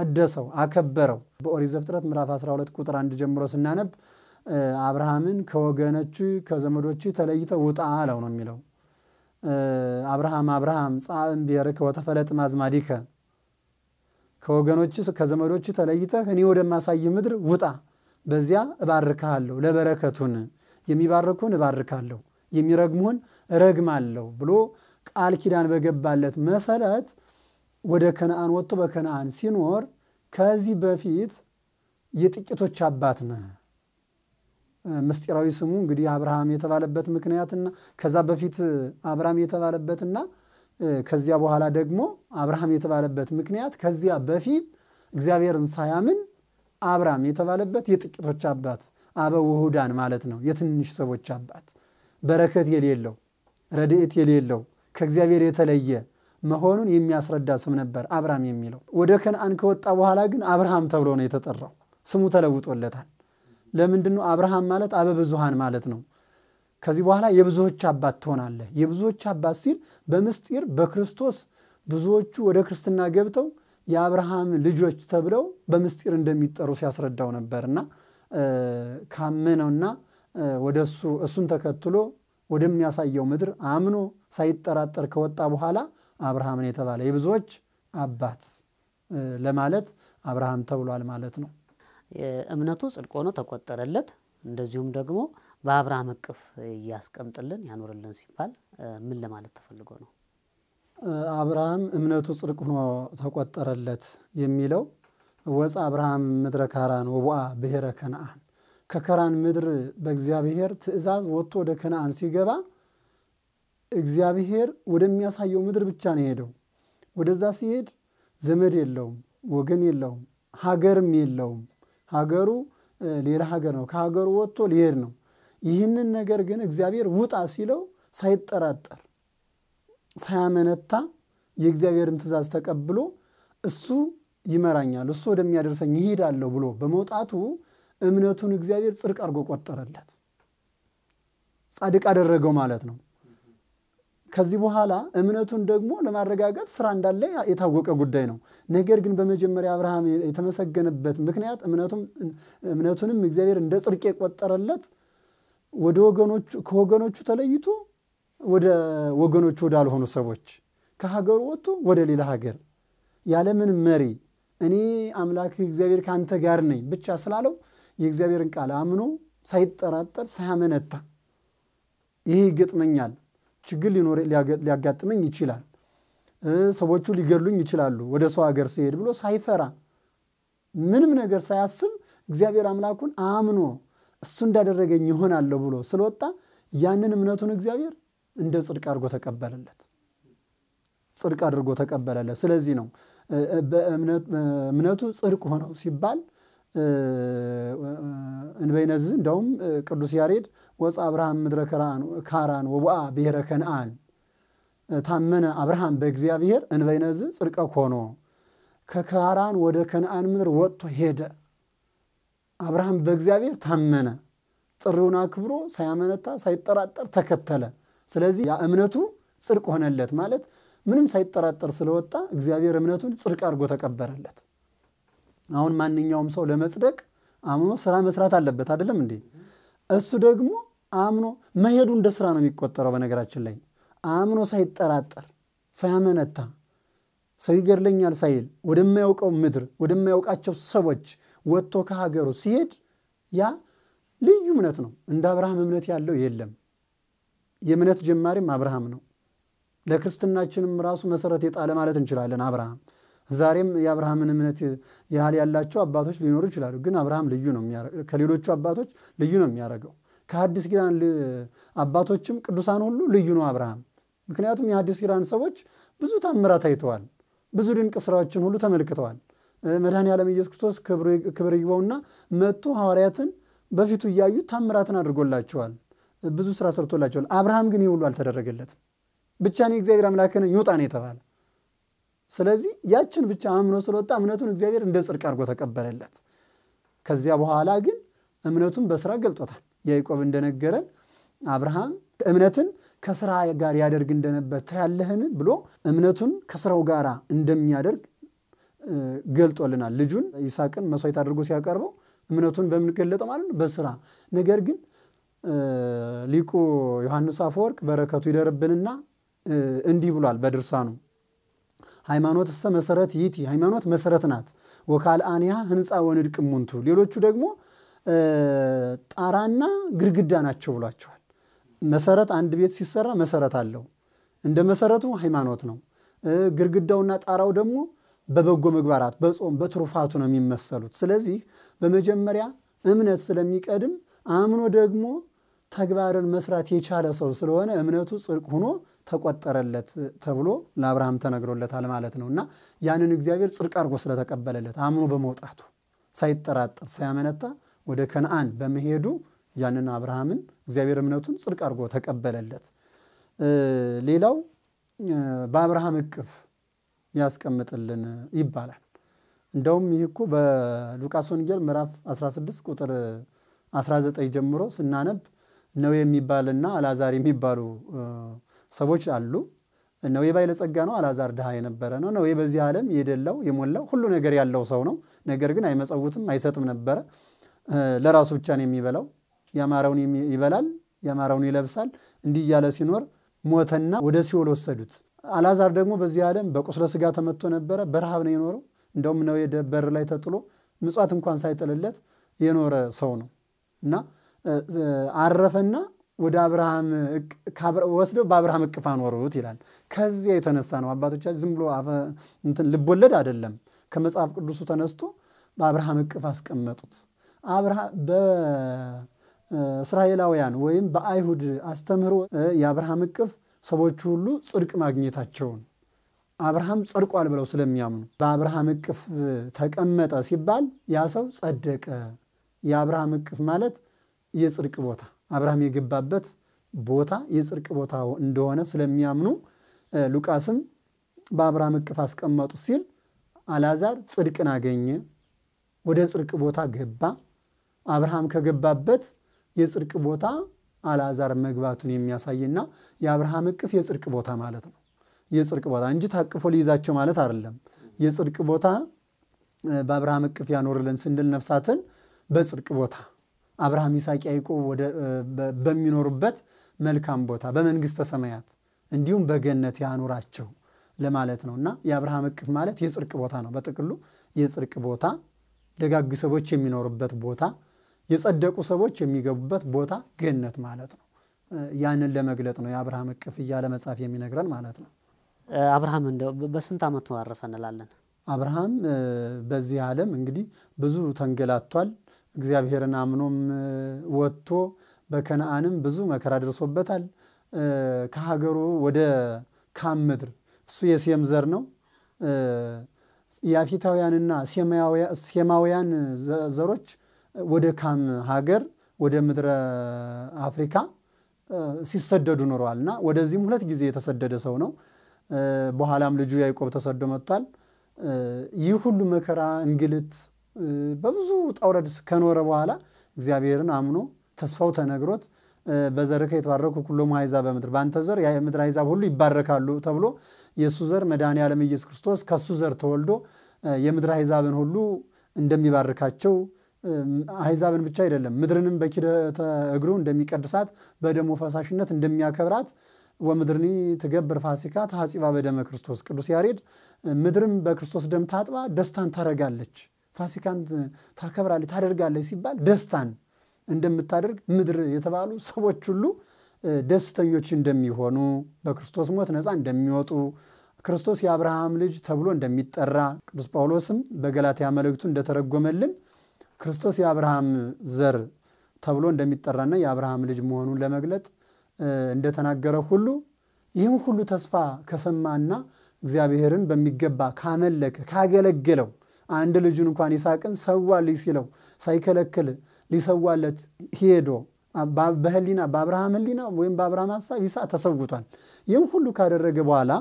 ቀደሰው፣ አከበረው። በኦሪት ዘፍጥረት ምዕራፍ 12 ቁጥር 1 ጀምሮ ስናነብ አብርሃምን ከወገኖቹ ከዘመዶቹ ተለይተው ውጣ አለው ነው የሚለው። አብርሃም አብርሃም ጻዕም ብሔርከ ወተፈለጥ ማዝማዲከ ከወገኖች ከዘመዶች ተለይተህ እኔ ወደማሳይ ምድር ውጣ፣ በዚያ እባርካለሁ። ለበረከቱን የሚባርኩን እባርካለሁ፣ የሚረግሙን እረግማለሁ ብሎ ቃል ኪዳን በገባለት መሰረት ወደ ከነአን ወጥቶ በከነአን ሲኖር ከዚህ በፊት የጥቂቶች አባት ነህ። ምስጢራዊ ስሙ እንግዲህ አብርሃም የተባለበት ምክንያትና ከዛ በፊት አብርሃም የተባለበትና ከዚያ በኋላ ደግሞ አብርሃም የተባለበት ምክንያት ከዚያ በፊት እግዚአብሔርን ሳያምን አብርሃም የተባለበት የጥቂቶች አባት አበ ውሁዳን ማለት ነው። የትንሽ ሰዎች አባት፣ በረከት የሌለው ረድኤት የሌለው ከእግዚአብሔር የተለየ መሆኑን የሚያስረዳ ስም ነበር አብርሃም የሚለው። ወደ ከነአን ከወጣ በኋላ ግን አብርሃም ተብሎ ነው የተጠራው። ስሙ ተለውጦለታል። ለምንድን ነው? አብርሃም ማለት አበብዙሃን ማለት ነው። ከዚህ በኋላ የብዙዎች አባት ትሆናለህ። የብዙዎች አባት ሲል በምስጢር በክርስቶስ ብዙዎቹ ወደ ክርስትና ገብተው የአብርሃም ልጆች ተብለው በምስጢር እንደሚጠሩ ሲያስረዳው ነበርና ካመነውና ወደ እሱ እሱን ተከትሎ ወደሚያሳየው ምድር አምኖ ሳይጠራጠር ከወጣ በኋላ አብርሃምን የተባለ የብዙዎች አባት ለማለት አብርሃም ተብሏል ማለት ነው። እምነቱ ጽድቅ ሆኖ ተቆጠረለት። እንደዚሁም ደግሞ በአብርሃም እቅፍ እያስቀምጥልን ያኖርልን ሲባል ምን ለማለት ተፈልጎ ነው? አብርሃም እምነቱ ጽድቅ ሆኖ ተቆጠረለት የሚለው ወፅ አብርሃም ምድረ ካራን ወቡአ ብሔረ ከነአን ከከራን ምድር በእግዚአብሔር ትእዛዝ ወጥቶ ወደ ከነአን ሲገባ እግዚአብሔር ወደሚያሳየው ምድር ብቻ ነው የሄደው። ወደዛ ሲሄድ ዘመድ የለውም፣ ወገን የለውም፣ ሀገርም የለውም። ሀገሩ ሌላ ሀገር ነው። ከሀገሩ ወጥቶ ሊሄድ ነው። ይህንን ነገር ግን እግዚአብሔር ውጣ ሲለው ሳይጠራጠር ሳያመነታ የእግዚአብሔርን ትእዛዝ ተቀብሎ እሱ ይመራኛል፣ እሱ ወደሚያደርሰኝ ይሄዳለሁ ብሎ በመውጣቱ እምነቱን እግዚአብሔር ጽድቅ አድርጎ ቆጠረለት። ጻድቅ አደረገው ማለት ነው። ከዚህ በኋላ እምነቱን ደግሞ ለማረጋገጥ ስራ እንዳለ የታወቀ ጉዳይ ነው። ነገር ግን በመጀመሪያ አብርሃም የተመሰገነበት ምክንያት እምነቱንም እግዚአብሔር እንደ ጽድቅ የቆጠረለት ወደ ወገኖቹ ከወገኖቹ ተለይቶ ወደ ወገኖቹ ወዳልሆኑ ሰዎች ከሀገሩ ወጥቶ ወደ ሌላ ሀገር ያለምን መሪ እኔ አምላክ እግዚአብሔር ከአንተ ጋር ነኝ ብቻ ስላለው የእግዚአብሔርን ቃል አምኖ ሳይጠራጠር ሳያመነታ ይህ ይገጥመኛል ችግር ሊያጋጥመኝ ይችላል፣ ሰዎቹ ሊገሉኝ ይችላሉ፣ ወደ ሰው ሀገር ሲሄድ ብሎ ሳይፈራ ምንም ነገር ሳያስብ እግዚአብሔር አምላኩን አምኖ እሱ እንዳደረገኝ ይሆናለሁ ብሎ ስለወጣ ያንን እምነቱን እግዚአብሔር እንደ ጽድቅ አድርጎ ተቀበለለት፣ ጽድቅ አድርጎ ተቀበለለት። ስለዚህ ነው በእምነቱ ጽድቅ ሆነው ሲባል እንበይነዝህ እንደውም ቅዱስ ያሬድ ወፅ አብርሃም ምድረ ካራን ወቡአ ብሔረ ከነአን ታመነ አብርሃም በእግዚአብሔር እንበይነዝ ጽድቀ ኮኖ ከካራን ወደ ከነአን ምድር ወጥቶ ሄደ። አብርሃም በእግዚአብሔር ታመነ፣ ጥሪውን አክብሮ ሳያመነታ ሳይጠራጠር ተከተለ። ስለዚህ ያ እምነቱ ጽድቅ ሆነለት ማለት ምንም ሳይጠራጠር ስለወጣ እግዚአብሔር እምነቱን ጽድቅ አድርጎ ተቀበረለት። አሁን ማንኛውም ሰው ለመጽደቅ አምኖ ስራ መስራት አለበት አይደለም እንዴ? እሱ ደግሞ አምኖ መሄዱ እንደ ስራ ነው የሚቆጠረው። በነገራችን ላይ አምኖ ሳይጠራጠር ሳያመነታ ሰው ይገድለኛል ሳይል ወደማያውቀው ምድር ወደማያውቃቸው ሰዎች ወጥቶ ከሀገሩ ሲሄድ ያ ልዩ እምነት ነው። እንደ አብርሃም እምነት ያለው የለም። የእምነት ጀማሪም አብርሃም ነው። ለክርስትናችንም ራሱ መሰረት የጣለ ማለት እንችላለን አብርሃም። ዛሬም የአብርሃምን እምነት ያህል ያላቸው አባቶች ሊኖሩ ይችላሉ። ግን አብርሃም ልዩ ነው፣ ከሌሎቹ አባቶች ልዩ ነው የሚያደርገው። ከአዲስ ኪዳን አባቶችም ቅዱሳን ሁሉ ልዩ ነው አብርሃም። ምክንያቱም የአዲስ ኪዳን ሰዎች ብዙ ታምራት ታይተዋል። ብዙ ድንቅ ስራዎችን ሁሉ ተመልክተዋል። መድኃኔ ዓለም ኢየሱስ ክርስቶስ ክብር ይግባውና መጥቶ ሐዋርያትን በፊቱ እያዩ ታምራትን አድርጎላቸዋል፣ ብዙ ስራ ሰርቶላቸዋል። አብርሃም ግን ይህ ሁሉ አልተደረገለትም። ብቻ እኔ እግዚአብሔር አምላክ ነኝ ነው የተባለ። ስለዚህ ያችን ብቻ አምኖ ስለወጣ እምነቱን እግዚአብሔር እንደ ጽድቅ አድርጎ ተቀበለለት። ከዚያ በኋላ ግን እምነቱን በስራ ገልጦታል። ያዕቆብ እንደነገረን አብርሃም እምነትን ከስራ ጋር ያደርግ እንደነበር ታያለህን ብሎ እምነቱን ከስራው ጋር እንደሚያደርግ ገልጦልናል። ልጁን ይስሐቅን መስዋዕት አድርጎ ሲያቀርበው እምነቱን በምን ገለጠው ማለት ነው? በስራ ነገር ግን ሊቁ ዮሐንስ አፈወርቅ በረከቱ ይደርብንና እንዲህ ብሏል በድርሳኑ ሃይማኖት እሰ መሰረት ይእቲ፣ ሃይማኖት መሰረት ናት። ወካልአንያ ህንፃ ወንድቅሙንቱ ሌሎቹ ደግሞ ጣራና ግድግዳ ናቸው ብሏቸዋል። መሰረት አንድ ቤት ሲሰራ መሰረት አለው። እንደ መሰረቱ ሃይማኖት ነው። ግድግዳውና ጣራው ደግሞ በበጎ ምግባራት፣ በጾም፣ በትሩፋቱ ነው የሚመሰሉት። ስለዚህ በመጀመሪያ እምነት ስለሚቀድም አምኖ ደግሞ ተግባርን መስራት የቻለ ሰው ስለሆነ እምነቱ ጽድቅ ሆኖ ተቆጠረለት ተብሎ ለአብርሃም ተነግሮለታል ማለት ነው እና ያንን እግዚአብሔር ጽድቅ አድርጎ ስለተቀበለለት አምኖ በመውጣቱ ሳይጠራጠር ሳያመነታ ወደ ከነአን በመሄዱ ያንን አብርሃምን እግዚአብሔር እምነቱን ጽድቅ አድርጎ ተቀበለለት። ሌላው በአብርሃም እቅፍ ያስቀምጥልን ይባላል። እንደውም ይህ እኮ በሉቃስ ወንጌል ምዕራፍ 16 ቁጥር 19 ጀምሮ ስናነብ ነው የሚባልና አላዛር የሚባሉ ሰዎች አሉ። ነዌ ባለጸጋ ነው፣ አላዛር ድሃ የነበረ ነው። ነዌ በዚህ ዓለም የደላው የሞላው ሁሉ ነገር ያለው ሰው ነው። ነገር ግን አይመጸውትም አይሰጥም ነበረ። ለራሱ ብቻ ነው የሚበላው። ያማረውን ይበላል፣ ያማረውን ይለብሳል። እንዲህ እያለ ሲኖር ሞተና ወደ ሲኦል ወሰዱት። አላዛር ደግሞ በዚህ ዓለም በቁስለ ስጋ ተመቶ ነበረ። በረሃብ ነው የኖረው። እንደውም ነው በር ላይ ተጥሎ ምጽዋት እንኳን ሳይጥልለት የኖረ ሰው ነው እና አረፈና ወደ አብርሃም ወስደው በአብርሃም እቅፍ አኖሩት ይላል። ከዚያ የተነሳ ነው አባቶቻችን ዝም ብሎ እንትን ልቦለድ አይደለም። ከመጽሐፍ ቅዱሱ ተነስቶ በአብርሃም እቅፍ አስቀመጡት። በእስራኤላውያን ወይም በአይሁድ አስተምህሮ የአብርሃም እቅፍ ሰዎቹ ሁሉ ጽድቅ ማግኘታቸውን አብርሃም ጸድቋል ብለው ስለሚያምኑ በአብርሃም እቅፍ ተቀመጠ ሲባል ያ ሰው ጸደቀ። የአብርሃም እቅፍ ማለት የጽድቅ ቦታ አብርሃም የገባበት ቦታ የጽድቅ ቦታ እንደሆነ ስለሚያምኑ ሉቃስም በአብርሃም እቅፍ አስቀመጡ ሲል አላዛር ጽድቅን አገኘ፣ ወደ ጽድቅ ቦታ ገባ አብርሃም ከገባበት የጽድቅ ቦታ አልዓዛር መግባቱን የሚያሳይና የአብርሃም እቅፍ የጽድቅ ቦታ ማለት ነው። የጽድቅ ቦታ እንጂ ታቅፎ ሊይዛቸው ማለት አይደለም። የጽድቅ ቦታ በአብርሃም እቅፍ ያኖርልን ስንል ነፍሳትን በጽድቅ ቦታ አብርሃም፣ ይስሐቅ፣ ያዕቆብ በሚኖሩበት መልካም ቦታ በመንግሥተ ሰማያት እንዲሁም በገነት ያኖራቸው ለማለት እና የአብርሃም እቅፍ ማለት የጽድቅ ቦታ ነው። በጥቅሉ የጽድቅ ቦታ ደጋግ ሰዎች የሚኖሩበት ቦታ የጸደቁ ሰዎች የሚገቡበት ቦታ ገነት ማለት ነው። ያንን ለመግለጥ ነው የአብርሃም እቅፍ እያለ መጽሐፍ የሚነግረን ማለት ነው። አብርሃም እንደው በስንት ዓመቱ አረፈ እንላለን? አብርሃም በዚህ ዓለም እንግዲህ ብዙ ተንገላቷል። እግዚአብሔርን አምኖም ወጥቶ በከነአንም ብዙ መከራ ደርሶበታል። ከሀገሩ ወደ ካም ምድር እሱ የሴም ዘር ነው። ያፊታውያንና ሴማውያን ዘሮች ወደ ካም ሀገር ወደ ምድረ አፍሪካ ሲሰደዱ ኖረዋል እና ወደዚህም ሁለት ጊዜ የተሰደደ ሰው ነው። በኋላም ልጁ ያዕቆብ ተሰዶ መጥቷል። ይህ ሁሉ መከራ፣ እንግልት በብዙ ጣውረድ ከኖረ በኋላ እግዚአብሔርን አምኖ ተስፋው ተነግሮት በዘርከ የተባረኩ ኩሎም አሕዛብ በምድር በአንተ ዘር የምድር አሕዛብ ሁሉ ይባረካሉ ተብሎ የእሱ ዘር መድኃኔ ዓለም ኢየሱስ ክርስቶስ ከእሱ ዘር ተወልዶ የምድር አሕዛብን ሁሉ እንደሚባርካቸው አሕዛብን ብቻ አይደለም ምድርንም በኪደተ እግሩ እንደሚቀድሳት በደሞ ፈሳሽነት እንደሚያከብራት ወምድርኒ ትገብር ፋሲካ ተሐጺባ በደመ ክርስቶስ ቅዱስ ያሬድ ምድርም በክርስቶስ ደም ታጥባ ደስታን ታረጋለች፣ ፋሲካን ታከብራለች፣ ታደርጋለች ሲባል ደስታን እንደምታደርግ ምድር የተባሉ ሰዎች ሁሉ ደስተኞች እንደሚሆኑ በክርስቶስ ሞት ነፃ እንደሚወጡ ክርስቶስ የአብርሃም ልጅ ተብሎ እንደሚጠራ ቅዱስ ጳውሎስም በገላትያ መልእክቱ እንደተረጎመልን ክርስቶስ የአብርሃም ዘር ተብሎ እንደሚጠራና የአብርሃም ልጅ መሆኑን ለመግለጥ እንደተናገረ ሁሉ ይህም ሁሉ ተስፋ ከሰማና እግዚአብሔርን በሚገባ ካመለከ ካገለገለው አንድ ልጁን እንኳን ይስሐቅን ሰዋልኝ ሲለው ሳይከለክል ሊሰዋለት ሄዶ በህሊና በአብርሃም ህሊና ወይም በአብርሃም ሀሳብ ይስሐቅ ተሰውቷል። ይህም ሁሉ ካደረገ በኋላ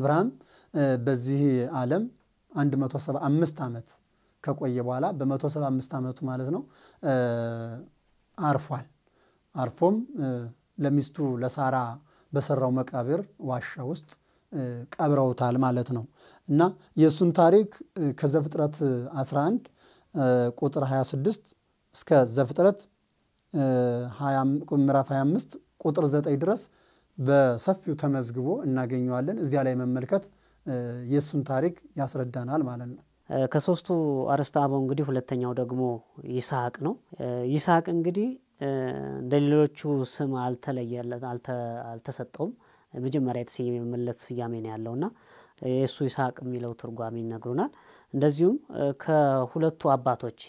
አብርሃም በዚህ ዓለም 175 ዓመት ከቆየ በኋላ በ175 ዓመቱ ማለት ነው አርፏል። አርፎም ለሚስቱ ለሳራ በሰራው መቃብር ዋሻ ውስጥ ቀብረውታል ማለት ነው እና የእሱን ታሪክ ከዘፍጥረት 11 ቁጥር 26 እስከ ዘፍጥረት ምዕራፍ 25 ቁጥር 9 ድረስ በሰፊው ተመዝግቦ እናገኘዋለን። እዚያ ላይ መመልከት የእሱን ታሪክ ያስረዳናል ማለት ነው። ከሶስቱ አርዕስተ አበው እንግዲህ ሁለተኛው ደግሞ ይስሐቅ ነው። ይስሐቅ እንግዲህ እንደ ሌሎቹ ስም አልተሰጠውም። መጀመሪያ የተሰየመለት ስያሜ ነው ያለውና የእሱ ይስሐቅ የሚለው ትርጓሜ ይነግሩናል። እንደዚሁም ከሁለቱ አባቶች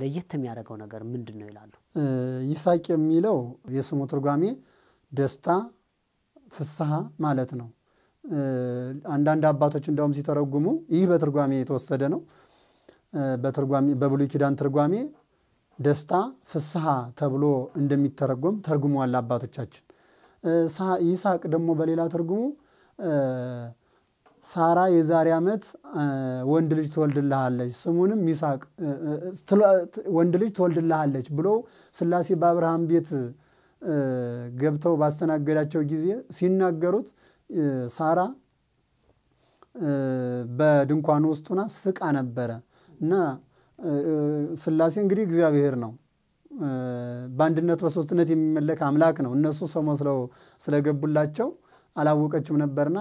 ለየት የሚያደርገው ነገር ምንድን ነው ይላሉ? ይስሐቅ የሚለው የስሙ ትርጓሜ ደስታ፣ ፍስሐ ማለት ነው። አንዳንድ አባቶች እንደውም ሲተረጉሙ ይህ በትርጓሜ የተወሰደ ነው። በብሉይ ኪዳን ትርጓሜ ደስታ ፍስሐ ተብሎ እንደሚተረጎም ተርጉመዋል አባቶቻችን። ይስሐቅ ደግሞ በሌላ ትርጉሙ ሳራ የዛሬ ዓመት ወንድ ልጅ ትወልድልሃለች ስሙንም ይስሐቅ ወንድ ልጅ ትወልድልሃለች ብሎ ስላሴ በአብርሃም ቤት ገብተው ባስተናገዳቸው ጊዜ ሲናገሩት ሳራ በድንኳን ውስጥ ሆና ስቃ ነበረ እና ስላሴ እንግዲህ እግዚአብሔር ነው በአንድነት በሶስትነት የሚመለክ አምላክ ነው። እነሱ ሰው መስለው ስለገቡላቸው አላወቀችም ነበርና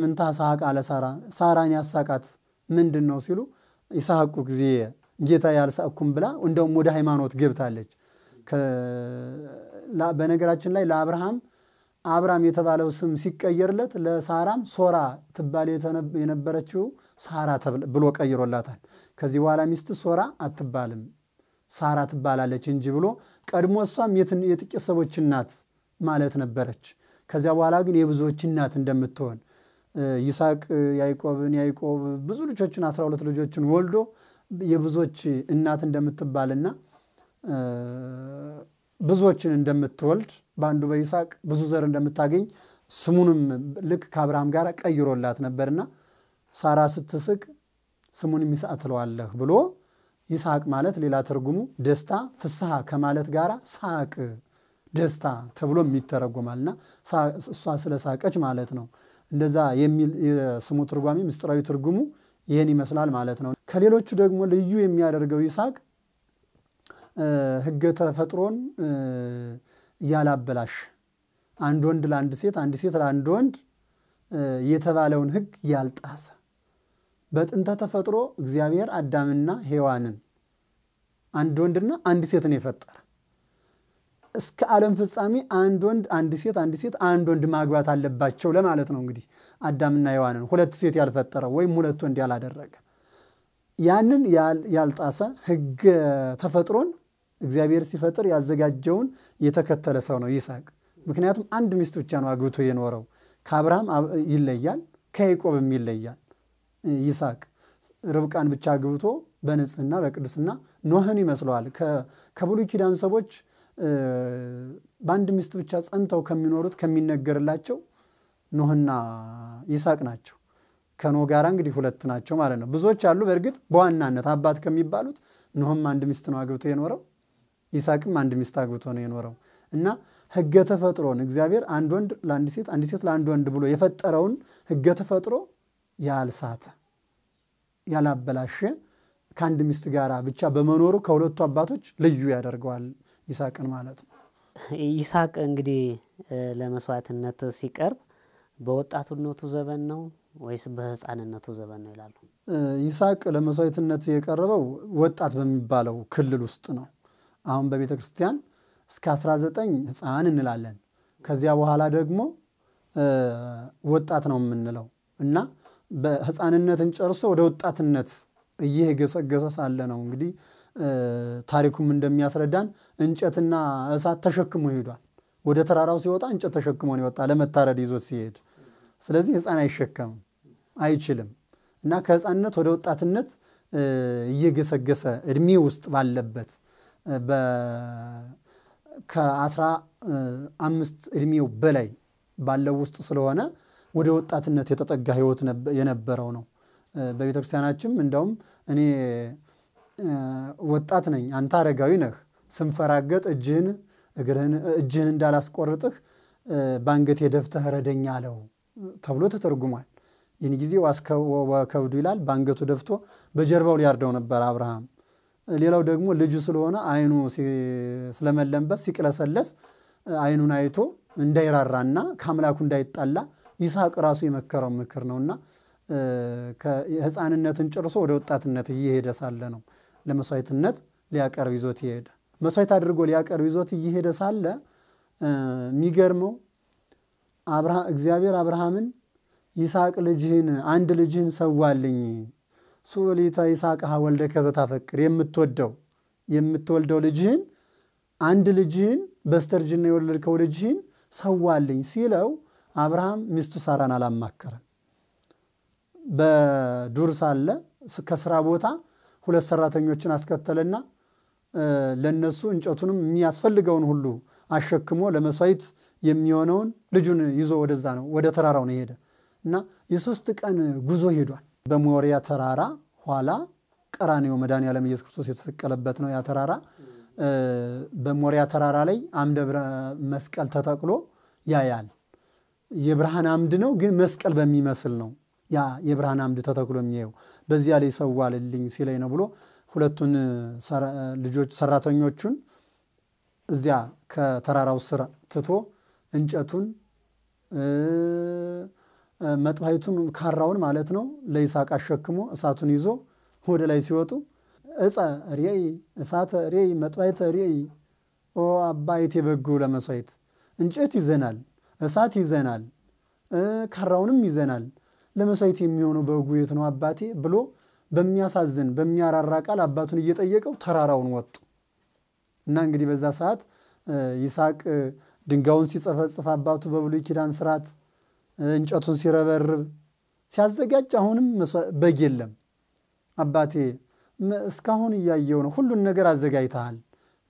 ምን ታሳቅ አለ ሳራ ሳራን ያሳቃት ምንድን ነው ሲሉ የሳቁ ጊዜ ጌታ ያልሳቅኩም ብላ እንደውም ወደ ሃይማኖት ገብታለች። በነገራችን ላይ ለአብርሃም አብራም የተባለው ስም ሲቀየርለት ለሳራም ሶራ ትባል የነበረችው ሳራ ብሎ ቀይሮላታል። ከዚህ በኋላ ሚስት ሶራ አትባልም ሳራ ትባላለች እንጂ ብሎ ቀድሞ እሷም የጥቂት ሰዎች እናት ማለት ነበረች። ከዚያ በኋላ ግን የብዙዎች እናት እንደምትሆን ይስሐቅ ያዕቆብን ያዕቆብ ብዙ ልጆችን አስራ ሁለት ልጆችን ወልዶ የብዙዎች እናት እንደምትባልና ብዙዎችን እንደምትወልድ በአንዱ በይስሐቅ ብዙ ዘር እንደምታገኝ ስሙንም ልክ ከአብርሃም ጋር ቀይሮላት ነበርና ሳራ ስትስቅ ስሙን ይስሐቅ ትለዋለህ ብሎ ይስሐቅ ማለት ሌላ ትርጉሙ ደስታ ፍስሐ ከማለት ጋር ሳቅ ደስታ ተብሎ የሚተረጎማልና እሷ ስለሳቀች ማለት ነው። እንደዛ የሚል የስሙ ትርጓሜ ምስጢራዊ ትርጉሙ ይህን ይመስላል ማለት ነው። ከሌሎቹ ደግሞ ልዩ የሚያደርገው ይስሐቅ ህገ ተፈጥሮን እያላበላሽ አንድ ወንድ ለአንድ ሴት፣ አንድ ሴት ለአንድ ወንድ የተባለውን ህግ ያልጣሰ በጥንተ ተፈጥሮ እግዚአብሔር አዳምና ሔዋንን አንድ ወንድና አንድ ሴትን የፈጠረ እስከ ዓለም ፍጻሜ አንድ ወንድ አንድ ሴት አንድ ሴት አንድ ወንድ ማግባት አለባቸው ለማለት ነው። እንግዲህ አዳምና ሔዋንን ሁለት ሴት ያልፈጠረ ወይም ሁለት ወንድ ያላደረገ ያንን ያልጣሰ ህገ ተፈጥሮን እግዚአብሔር ሲፈጥር ያዘጋጀውን የተከተለ ሰው ነው ይስሐቅ። ምክንያቱም አንድ ሚስት ብቻ ነው አግብቶ የኖረው። ከአብርሃም ይለያል፣ ከያዕቆብም ይለያል ይስሐቅ። ርብቃን ብቻ አግብቶ በንጽህና በቅዱስና ኖህን ይመስለዋል። ከብሉይ ኪዳን ሰዎች በአንድ ሚስት ብቻ ጸንተው ከሚኖሩት ከሚነገርላቸው ኖህና ይስሐቅ ናቸው። ከኖህ ጋር እንግዲህ ሁለት ናቸው ማለት ነው። ብዙዎች አሉ። በእርግጥ በዋናነት አባት ከሚባሉት ኖህም አንድ ሚስት ነው አግብቶ የኖረው። ይስሐቅም አንድ ሚስት አግብቶ ነው የኖረው እና ህገ ተፈጥሮን እግዚአብሔር አንድ ወንድ ለአንድ ሴት፣ አንድ ሴት ለአንድ ወንድ ብሎ የፈጠረውን ህገ ተፈጥሮ ያልሳተ ያላበላሸ ከአንድ ሚስት ጋር ብቻ በመኖሩ ከሁለቱ አባቶች ልዩ ያደርገዋል ይስሐቅን ማለት ነው። ይስሐቅ እንግዲህ ለመስዋዕትነት ሲቀርብ በወጣትነቱ ዘመን ነው ወይስ በህፃንነቱ ዘመን ነው ይላሉ? ይስሐቅ ለመስዋዕትነት የቀረበው ወጣት በሚባለው ክልል ውስጥ ነው። አሁን በቤተ ክርስቲያን እስከ 19 ህፃን እንላለን። ከዚያ በኋላ ደግሞ ወጣት ነው የምንለው እና በህፃንነትን ጨርሶ ወደ ወጣትነት እየገሰገሰ ሳለ ነው እንግዲህ ታሪኩም እንደሚያስረዳን እንጨትና እሳት ተሸክሞ ሄዷል። ወደ ተራራው ሲወጣ እንጨት ተሸክሞ ነው የወጣ ለመታረድ ይዞት ሲሄድ። ስለዚህ ህፃን አይሸከምም አይችልም። እና ከህፃንነት ወደ ወጣትነት እየገሰገሰ እድሜ ውስጥ ባለበት ከአስራ አምስት እድሜው በላይ ባለው ውስጥ ስለሆነ ወደ ወጣትነት የተጠጋ ህይወት የነበረው ነው። በቤተ ክርስቲያናችም እንደውም እኔ ወጣት ነኝ፣ አንተ አረጋዊ ነህ፣ ስንፈራገጥ እጅህን እጅህን እንዳላስቆርጥህ በአንገቴ ደፍተህ ረደኝ አለው ተብሎ ተተርጉሟል። ይህን ጊዜ ወከብዱ ይላል፣ በአንገቱ ደፍቶ በጀርባው ሊያርደው ነበር አብርሃም። ሌላው ደግሞ ልጁ ስለሆነ አይኑ ስለመለንበት ሲቅለሰለስ አይኑን አይቶ እንዳይራራና ከአምላኩ እንዳይጣላ ይስሐቅ ራሱ የመከረው ምክር ነውና ህፃንነትን ጨርሶ ወደ ወጣትነት እየሄደ ሳለ ነው ለመስዋዕትነት ሊያቀርብ ይዞት ይሄደ። መስዋዕት አድርጎ ሊያቀርብ ይዞት እየሄደ ሳለ የሚገርመው እግዚአብሔር አብርሃምን ይስሐቅ ልጅህን አንድ ልጅህን ሰዋልኝ ሱሊተ ይሳቅሃ ወልደ ከዘታፈቅር የምትወደው የምትወልደው ልጅህን አንድ ልጅህን በስተርጅና የወለድከው ልጅህን ሰዋልኝ ሲለው አብርሃም ሚስቱ ሳራን አላማከረም። በዱር ሳለ ከስራ ቦታ ሁለት ሰራተኞችን አስከተለና ለነሱ እንጨቱንም የሚያስፈልገውን ሁሉ አሸክሞ ለመስዋዕት የሚሆነውን ልጁን ይዞ ወደዛ ነው ወደ ተራራው ነው የሄደ እና የሶስት ቀን ጉዞ ሄዷል። በሞሪያ ተራራ ኋላ ቀራንዮ መድኃኔዓለም ኢየሱስ ክርስቶስ የተሰቀለበት ነው ያ ተራራ። በሞሪያ ተራራ ላይ አምደ መስቀል ተተቅሎ ያያል። የብርሃን አምድ ነው፣ ግን መስቀል በሚመስል ነው ያ የብርሃን አምድ ተተክሎ የሚያየው። በዚያ ላይ ሰዋልልኝ ሲለኝ ነው ብሎ ሁለቱን ልጆች ሰራተኞቹን እዚያ ከተራራው ስር ትቶ እንጨቱን መጥባይቱን ካራውን ማለት ነው ለይስሐቅ አሸክሞ እሳቱን ይዞ ወደ ላይ ሲወጡ እፀ ሬይ እሳተ ሬይ መጥባይተ ሬይ ኦ አባይቴ በጉ ለመሥዋዕት እንጨት ይዘናል፣ እሳት ይዘናል፣ ካራውንም ይዘናል። ለመሥዋዕት የሚሆነው በጉ የት ነው አባቴ ብሎ በሚያሳዝን በሚያራራ ቃል አባቱን እየጠየቀው ተራራውን ወጡ እና እንግዲህ በዛ ሰዓት ይስሐቅ ድንጋዩን ሲጸፈጽፍ አባቱ በብሉይ ኪዳን ስርዓት እንጨቱን ሲረበርብ ሲያዘጋጅ አሁንም በግ የለም። አባቴ እስካሁን እያየው ነው፣ ሁሉን ነገር አዘጋጅተሃል፣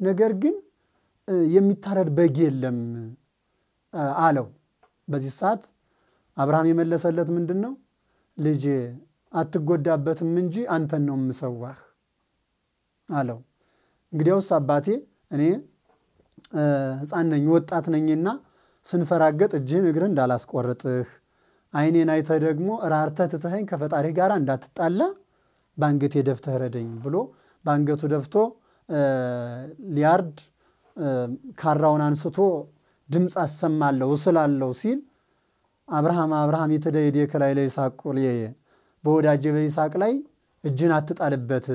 ነገር ግን የሚታረድ በግ የለም አለው። በዚህ ሰዓት አብርሃም የመለሰለት ምንድን ነው? ልጅ አትጎዳበትም እንጂ አንተን ነው የምሰዋህ አለው። እንግዲያውስ አባቴ እኔ ሕፃን ነኝ ወጣት ነኝና ስንፈራገጥ እጅህን እግር እንዳላስቆርጥህ፣ አይኔን አይተህ ደግሞ ራርተህ ትተኸኝ ከፈጣሪህ ጋር እንዳትጣላ በአንገቴ ደፍተህ ረደኝ ብሎ በአንገቱ ደፍቶ ሊያርድ ካራውን አንስቶ ድምፅ አሰማለሁ እስላለሁ ሲል አብርሃም አብርሃም የተደየዴከ ከላይ ለይስሐቅ ቁልየ በወዳጄ በይስሐቅ ላይ እጅን አትጣልበት፣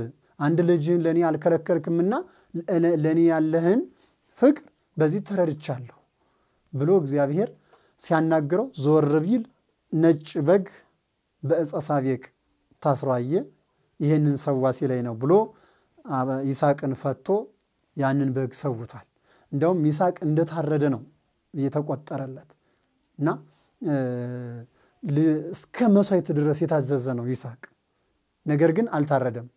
አንድ ልጅህን ለእኔ አልከለከልክምና ለእኔ ያለህን ፍቅር በዚህ ተረድቻለሁ ብሎ እግዚአብሔር ሲያናግረው ዞር ቢል ነጭ በግ በዕፀ ሳቤቅ ታስሮ አየ። ይህንን ሰዋ ሲለኝ ነው ብሎ ይስሐቅን ፈቶ ያንን በግ ሰውቷል። እንዲያውም ይስሐቅ እንደታረደ ነው የተቆጠረለት እና እስከ መሥዋዕት ድረስ የታዘዘ ነው ይስሐቅ። ነገር ግን አልታረደም።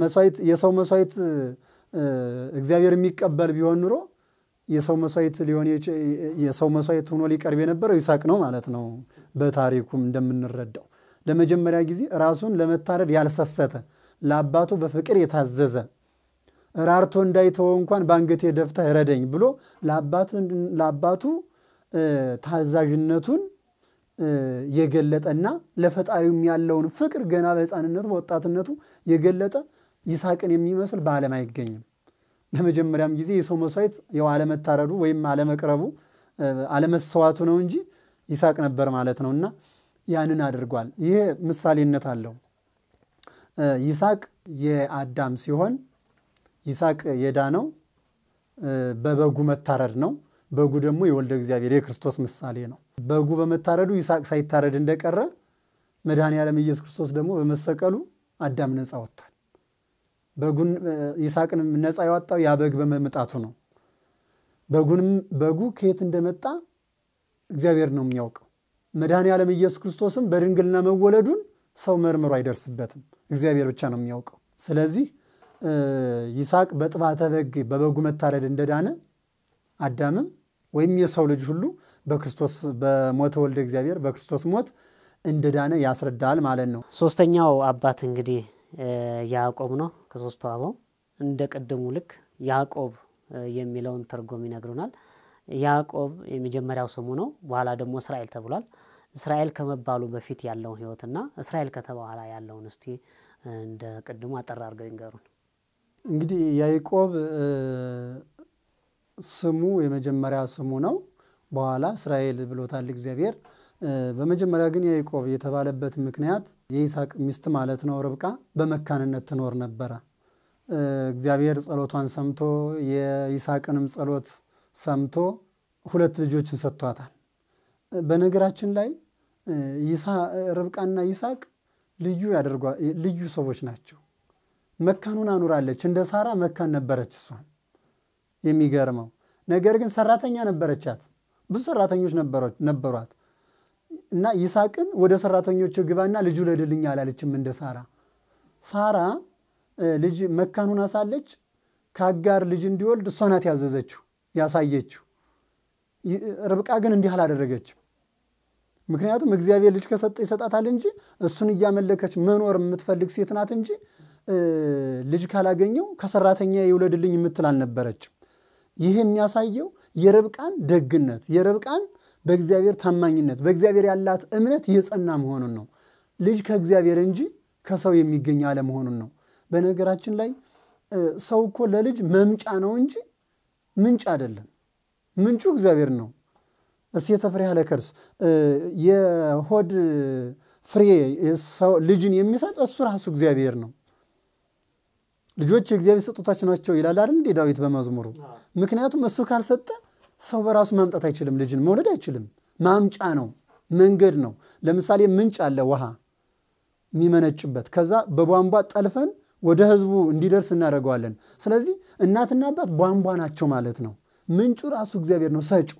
መሥዋዕት የሰው መሥዋዕት እግዚአብሔር የሚቀበል ቢሆን ኑሮ የሰው መስዋዕት ሊሆን የሰው መስዋዕት ሆኖ ሊቀርብ የነበረው ይስሐቅ ነው ማለት ነው። በታሪኩም እንደምንረዳው ለመጀመሪያ ጊዜ ራሱን ለመታረድ ያልሰሰተ ለአባቱ በፍቅር የታዘዘ ራርቶ እንዳይተወ እንኳን በአንገቴ ደፍተህ ረደኝ ብሎ ለአባቱ ታዛዥነቱን የገለጠና ለፈጣሪውም ያለውን ፍቅር ገና በሕፃንነቱ በወጣትነቱ የገለጠ ይስሐቅን የሚመስል በዓለም አይገኝም። ለመጀመሪያም ጊዜ የሰው መስዋዕት ያው አለመታረዱ ወይም አለመቅረቡ አለመሰዋቱ ነው እንጂ ይሳቅ ነበር ማለት ነው እና ያንን አድርጓል። ይሄ ምሳሌነት አለው። ይሳቅ የአዳም ሲሆን ይሳቅ የዳነው በበጉ መታረድ ነው። በጉ ደግሞ የወልደ እግዚአብሔር የክርስቶስ ምሳሌ ነው። በጉ በመታረዱ ይስሐቅ ሳይታረድ እንደቀረ መድኃኔ ዓለም ኢየሱስ ክርስቶስ ደግሞ በመሰቀሉ አዳም ነፃ ወጥቷል። በጉን ይስሐቅን ነፃ ያወጣው ያ በግ በመምጣቱ ነው። በጉንም በጉ ከየት እንደመጣ እግዚአብሔር ነው የሚያውቀው። መድኃኔ ዓለም ኢየሱስ ክርስቶስም በድንግልና መወለዱን ሰው መርምሮ አይደርስበትም፣ እግዚአብሔር ብቻ ነው የሚያውቀው። ስለዚህ ይስሐቅ በጥባተ በግ በበጉ መታረድ እንደዳነ አዳምም ወይም የሰው ልጅ ሁሉ በክርስቶስ በሞተ ወልደ እግዚአብሔር በክርስቶስ ሞት እንደዳነ ያስረዳል ማለት ነው። ሶስተኛው አባት እንግዲህ ያዕቆብ ነው። ከሶስቱ አበው እንደ ቅድሙ ልክ ያዕቆብ የሚለውን ትርጉም ይነግሩናል። ያዕቆብ የመጀመሪያው ስሙ ነው። በኋላ ደግሞ እስራኤል ተብሏል። እስራኤል ከመባሉ በፊት ያለውን ህይወትና እስራኤል ከተበኋላ ያለውን እስቲ እንደ ቅድሙ አጠር አድርገው ይንገሩን። እንግዲህ ያዕቆብ ስሙ የመጀመሪያ ስሙ ነው። በኋላ እስራኤል ብሎታል እግዚአብሔር። በመጀመሪያ ግን ያዕቆብ የተባለበት ምክንያት የይስሐቅ ሚስት ማለት ነው ርብቃ በመካንነት ትኖር ነበረ። እግዚአብሔር ጸሎቷን ሰምቶ የይስሐቅንም ጸሎት ሰምቶ ሁለት ልጆችን ሰጥቷታል። በነገራችን ላይ ርብቃና ይስሐቅ ልዩ ልዩ ሰዎች ናቸው። መካኑን አኑራለች። እንደ ሳራ መካን ነበረች እሷም። የሚገርመው ነገር ግን ሰራተኛ ነበረቻት። ብዙ ሰራተኞች ነበሯት። እና ይስሐቅን ወደ ሰራተኞቹ ግባና ልጅ ውለድልኝ አላለችም እንደ ሳራ። ሳራ ልጅ መካኑን አሳለች ከአጋር ልጅ እንዲወልድ እሷ ናት ያዘዘችው ያሳየችው። ርብቃ ግን እንዲህ አላደረገችም። ምክንያቱም እግዚአብሔር ልጅ ከሰጠ ይሰጣታል እንጂ እሱን እያመለከች መኖር የምትፈልግ ሴት ናት እንጂ ልጅ ካላገኘው ከሰራተኛ ይውለድልኝ የምትል አልነበረችም። ይህ የሚያሳየው የርብቃን ደግነት የርብቃን በእግዚአብሔር ታማኝነት፣ በእግዚአብሔር ያላት እምነት የጸና መሆኑን ነው። ልጅ ከእግዚአብሔር እንጂ ከሰው የሚገኝ አለመሆኑን ነው። በነገራችን ላይ ሰው እኮ ለልጅ መምጫ ነው እንጂ ምንጭ አይደለም። ምንጩ እግዚአብሔር ነው። እሴተ ፍሬሃ ለከርስ የሆድ ፍሬ ልጅን የሚሰጥ እሱ ራሱ እግዚአብሔር ነው። ልጆች የእግዚአብሔር ስጦታቸው ናቸው ይላል አይደል እንዴ ዳዊት በመዝሙሩ። ምክንያቱም እሱ ካልሰጠ ሰው በራሱ ማምጣት አይችልም። ልጅን መውለድ አይችልም። ማምጫ ነው፣ መንገድ ነው። ለምሳሌ ምንጭ አለ ውሃ የሚመነጭበት። ከዛ በቧንቧ ጠልፈን ወደ ህዝቡ እንዲደርስ እናደርገዋለን። ስለዚህ እናትና አባት ቧንቧ ናቸው ማለት ነው። ምንጩ ራሱ እግዚአብሔር ነው፣ ሰጩ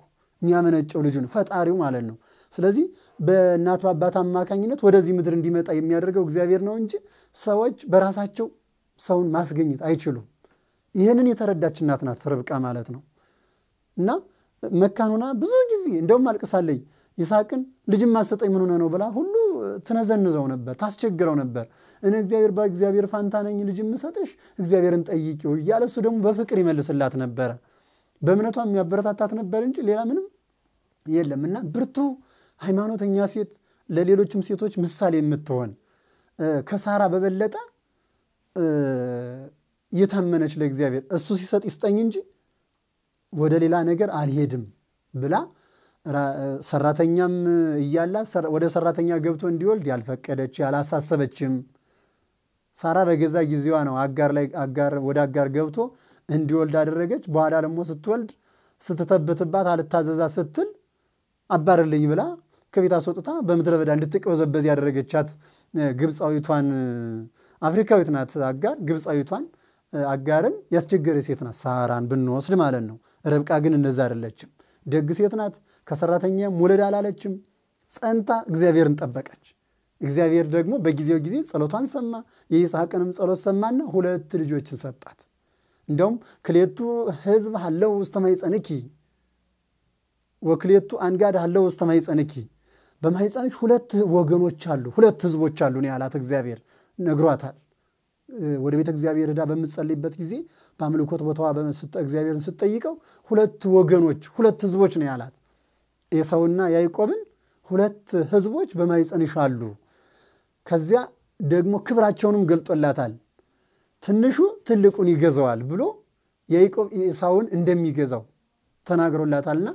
የሚያመነጨው ልጁ ነው፣ ፈጣሪው ማለት ነው። ስለዚህ በእናት በአባት አማካኝነት ወደዚህ ምድር እንዲመጣ የሚያደርገው እግዚአብሔር ነው እንጂ ሰዎች በራሳቸው ሰውን ማስገኘት አይችሉም። ይህንን የተረዳች እናት ናት ርብቃ ማለት ነው እና መካን ሆና ብዙ ጊዜ እንደውም አልቅሳለኝ ይስሐቅን ልጅ ማሰጠኝ ምን ሆነ ነው ብላ ሁሉ ትነዘንዘው ነበር፣ ታስቸግረው ነበር። እኔ እግዚአብሔር በእግዚአብሔር ፋንታ ነኝ ልጅ ምሰጥሽ እግዚአብሔርን ጠይቂው እያለ እሱ ደግሞ በፍቅር ይመልስላት ነበረ። በእምነቷ የሚያበረታታት ነበር እንጂ ሌላ ምንም የለም እና ብርቱ ሃይማኖተኛ ሴት ለሌሎችም ሴቶች ምሳሌ የምትሆን ከሳራ በበለጠ የታመነች ለእግዚአብሔር እሱ ሲሰጥ ይስጠኝ እንጂ ወደ ሌላ ነገር አልሄድም ብላ ሰራተኛም እያላ ወደ ሰራተኛ ገብቶ እንዲወልድ ያልፈቀደች ያላሳሰበችም ሳራ በገዛ ጊዜዋ ነው አጋር ላይ አጋር ወደ አጋር ገብቶ እንዲወልድ አደረገች። በኋላ ደግሞ ስትወልድ ስትተብትባት አልታዘዛ ስትል አባርልኝ ብላ ከቤት አስወጥታ በምድረ በዳ እንድትቅበዘበዝ ያደረገቻት ግብፃዊቷን አፍሪካዊት ናት አጋር። ግብፃዊቷን አጋርን ያስቸገረ ሴት ናት ሳራን ብንወስድ ማለት ነው። ርብቃ ግን እንደዛ አይደለችም። ደግ ሴት ናት። ከሰራተኛ ሙለድ አላለችም። ጸንታ እግዚአብሔርን ጠበቀች። እግዚአብሔር ደግሞ በጊዜው ጊዜ ጸሎቷን ሰማ። የይስሐቅንም ጸሎት ሰማና ሁለት ልጆችን ሰጣት። እንደውም ክሌቱ ህዝብ አለው ውስተ ማኅፀንኪ ወክሌቱ አንጋድ ሃለው ውስተ ማኅፀንኪ፣ በማኅፀንሽ ሁለት ወገኖች አሉ፣ ሁለት ህዝቦች አሉ ያላት። እግዚአብሔር ነግሯታል። ወደ ቤተ እግዚአብሔር ዕዳ በምትጸልይበት ጊዜ በአምልኮት ቦታዋ እግዚአብሔርን ስትጠይቀው ሁለት ወገኖች ሁለት ህዝቦች ነው ያላት። ኤሳውና ያዕቆብን ሁለት ህዝቦች በማኅፀን ይሻሉ። ከዚያ ደግሞ ክብራቸውንም ገልጦላታል። ትንሹ ትልቁን ይገዛዋል ብሎ ያዕቆብ ኤሳውን እንደሚገዛው ተናግሮላታልና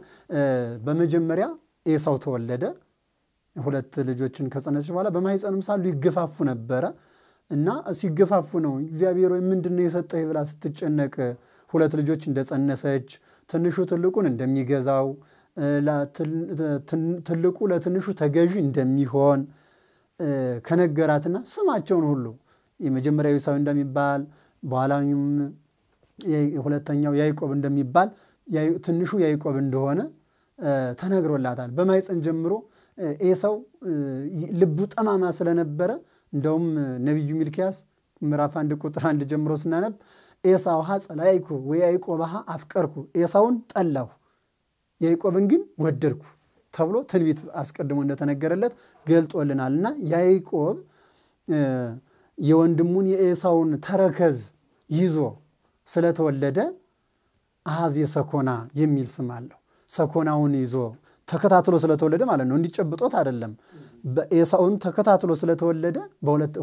በመጀመሪያ ኤሳው ተወለደ። ሁለት ልጆችን ከጸነሰች በኋላ በማኅፀንም ሳሉ ይገፋፉ ነበረ። እና ሲገፋፉ ነው እግዚአብሔር ወይ ምንድነው የሰጠህ ብላ ስትጨነቅ ሁለት ልጆች እንደጸነሰች ትንሹ ትልቁን እንደሚገዛው ትልቁ ለትንሹ ተገዢ እንደሚሆን ከነገራትና ስማቸውን ሁሉ የመጀመሪያ ኤሳው እንደሚባል በኋላም ሁለተኛው ያይቆብ እንደሚባል ትንሹ ያይቆብ እንደሆነ ተነግሮላታል። በማይፀን ጀምሮ ኤሳው ልቡ ጠማማ ስለነበረ እንደውም ነቢዩ ሚልኪያስ ምዕራፍ አንድ ቁጥር አንድ ጀምሮ ስናነብ ኤሳውሃ ጸላይኩ ወያዕቆብሃ አፍቀርኩ፣ ኤሳውን ጠላሁ ያይቆብን ግን ወደድኩ ተብሎ ትንቢት አስቀድሞ እንደተነገረለት ገልጦልናል። እና ያይቆብ የወንድሙን የኤሳውን ተረከዝ ይዞ ስለተወለደ አሃዝ የሰኮና የሚል ስም አለው። ሰኮናውን ይዞ ተከታትሎ ስለተወለደ ማለት ነው። እንዲጨብጦት አይደለም ኤሳውን ተከታትሎ ስለተወለደ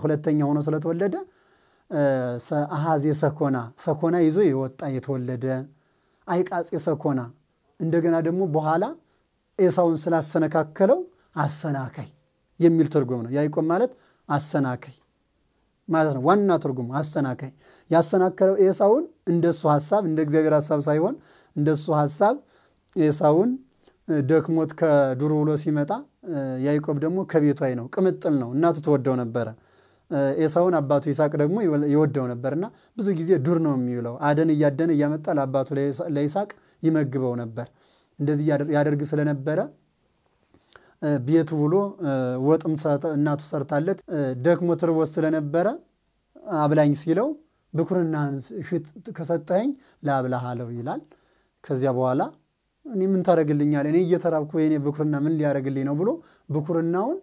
ሁለተኛ ሆኖ ስለተወለደ አሃዜ ሰኮና ሰኮና ይዞ የወጣ የተወለደ አይቃጽ ሰኮና እንደገና ደግሞ በኋላ ኤሳውን ስላሰነካከለው አሰናካይ የሚል ትርጉም ነው። ያዕቆብ ማለት አሰናካይ ማለት ነው። ዋና ትርጉሙ አሰናካይ ያሰናከለው ኤሳውን እንደሱ ሀሳብ እንደ እግዚአብሔር ሀሳብ ሳይሆን እንደሱ ሀሳብ ኤሳውን ደክሞት ከዱር ውሎ ሲመጣ ያዕቆብ ደግሞ ከቤቱ አይ ነው ቅምጥል ነው። እናቱ ትወደው ነበረ። ኤሳውን አባቱ ይስሐቅ ደግሞ ይወደው ነበርና ብዙ ጊዜ ዱር ነው የሚውለው። አደን እያደነ እያመጣ ለአባቱ ለይስሐቅ ይመግበው ነበር። እንደዚህ ያደርግ ስለነበረ ቤት ውሎ ወጥም እናቱ ሰርታለት ደክሞ ትርቦት ስለነበረ አብላኝ ሲለው ብኩርና ከሰጠኝ ከሰጠኸኝ ላብላሃለው ይላል። ከዚያ በኋላ እኔ ምን ታደረግልኛል? እኔ እየተራብኩ የኔ ብኩርና ምን ሊያደረግልኝ ነው ብሎ ብኩርናውን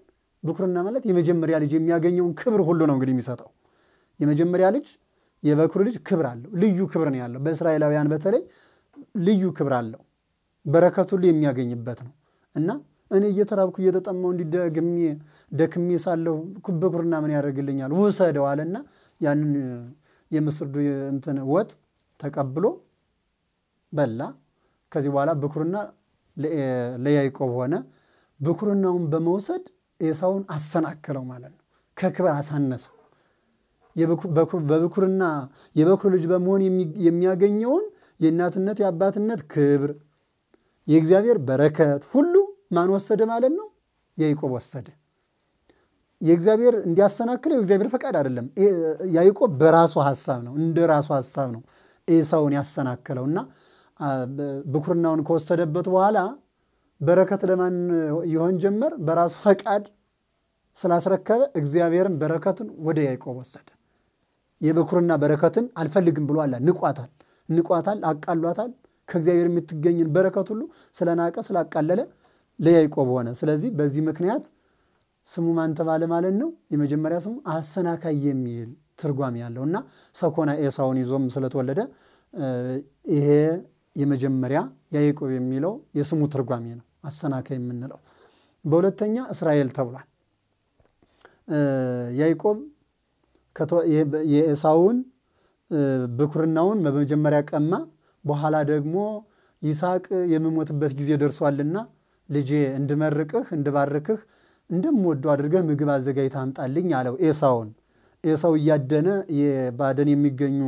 ብኩርና ማለት የመጀመሪያ ልጅ የሚያገኘውን ክብር ሁሉ ነው እንግዲህ የሚሰጠው። የመጀመሪያ ልጅ የበኩር ልጅ ክብር አለው። ልዩ ክብር ነው ያለው። በእስራኤላውያን በተለይ ልዩ ክብር አለው። በረከት ሁሉ የሚያገኝበት ነው እና እኔ እየተራብኩ እየተጠማው እንዲደግሜ ደክሜ ሳለሁ በኩርና ምን ያደርግልኛል? ውሰደው አለና ያንን የምስርዱ እንትን ወጥ ተቀብሎ በላ። ከዚህ በኋላ ብኩርና ለያይቆብ ሆነ። ብኩርናውን በመውሰድ ኤሳውን አሰናክለው ማለት ነው። ከክብር አሳነሰው። በብኩርና የበኩር ልጅ በመሆን የሚያገኘውን የእናትነት የአባትነት ክብር የእግዚአብሔር በረከት ሁሉ ማን ወሰደ ማለት ነው? ያይቆብ ወሰደ። የእግዚአብሔር እንዲያሰናክለው የእግዚአብሔር ፈቃድ አይደለም። ያይቆብ በራሱ ሀሳብ ነው፣ እንደ ራሱ ሀሳብ ነው ኤሳውን ያሰናክለውና ብኩርናውን ከወሰደበት በኋላ በረከት ለማን ይሆን ጀመር? በራሱ ፈቃድ ስላስረከበ እግዚአብሔርን በረከትን ወደ ያዕቆብ ወሰደ። የብኩርና በረከትን አልፈልግም ብሎ አለ። ንቋታል፣ ንቋታል፣ አቃሏታል። ከእግዚአብሔር የምትገኝን በረከት ሁሉ ስለናቀ ስላቃለለ ለያዕቆብ ሆነ። ስለዚህ በዚህ ምክንያት ስሙ ማን ተባለ ማለት ነው። የመጀመሪያ ስሙ አሰናካይ የሚል ትርጓሜ ያለው እና ሰኮና ኤሳውን ይዞም ስለተወለደ ይሄ የመጀመሪያ ያዕቆብ የሚለው የስሙ ትርጓሜ ነው፣ አሰናከ የምንለው። በሁለተኛ እስራኤል ተብሏል። ያዕቆብ የኤሳውን ብኩርናውን በመጀመሪያ ቀማ፣ በኋላ ደግሞ ይስሐቅ የምሞትበት ጊዜ ደርሷልና ልጄ እንድመርቅህ እንድባርክህ እንደምወደው አድርገህ ምግብ አዘጋጅተህ አምጣልኝ አለው ኤሳውን። ኤሳው እያደነ ባደን የሚገኙ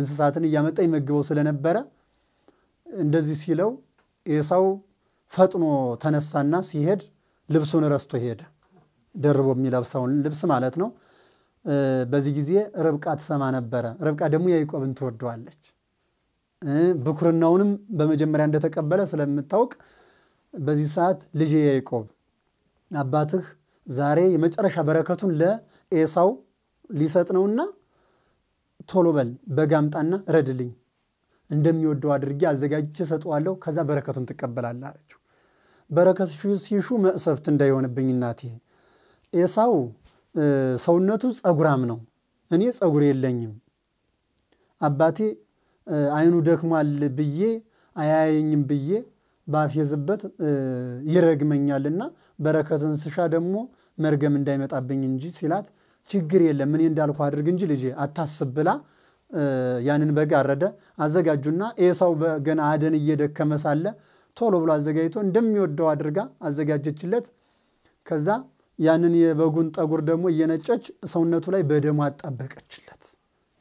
እንስሳትን እያመጣ ይመግበው ስለነበረ እንደዚህ ሲለው ኤሳው ፈጥኖ ተነሳና ሲሄድ ልብሱን ረስቶ ሄደ። ደርቦ የሚለብሰውን ልብስ ማለት ነው። በዚህ ጊዜ ርብቃ ትሰማ ነበረ። ርብቃ ደግሞ ያዕቆብን ትወደዋለች። ብኩርናውንም በመጀመሪያ እንደተቀበለ ስለምታውቅ በዚህ ሰዓት ልጅ ያዕቆብ አባትህ ዛሬ የመጨረሻ በረከቱን ለኤሳው ሊሰጥ ነውና ቶሎ በል በጋምጣና ረድልኝ እንደሚወደው አድርጌ አዘጋጅቼ ሰጠዋለሁ፣ ከዛ በረከቱን ትቀበላለህ አለችው። በረከት ሲሹ መእሰፍት እንዳይሆንብኝ እናቴ። ኤሳው ሰውነቱ ጸጉራም ነው፣ እኔ ጸጉር የለኝም። አባቴ አይኑ ደክሟል ብዬ አያየኝም ብዬ ባፌዝበት ይረግመኛልና በረከትን ስሻ ደግሞ መርገም እንዳይመጣብኝ እንጂ ሲላት ችግር የለም እኔ እንዳልኩ አድርግ እንጂ ልጄ አታስብ ብላ ያንን በግ አረደ፣ አዘጋጁና ኤሳው ገና አደን እየደከመ ሳለ ቶሎ ብሎ አዘጋጅቶ እንደሚወደው አድርጋ አዘጋጀችለት። ከዛ ያንን የበጉን ጠጉር ደግሞ እየነጨች ሰውነቱ ላይ በደሞ አጣበቀችለት፣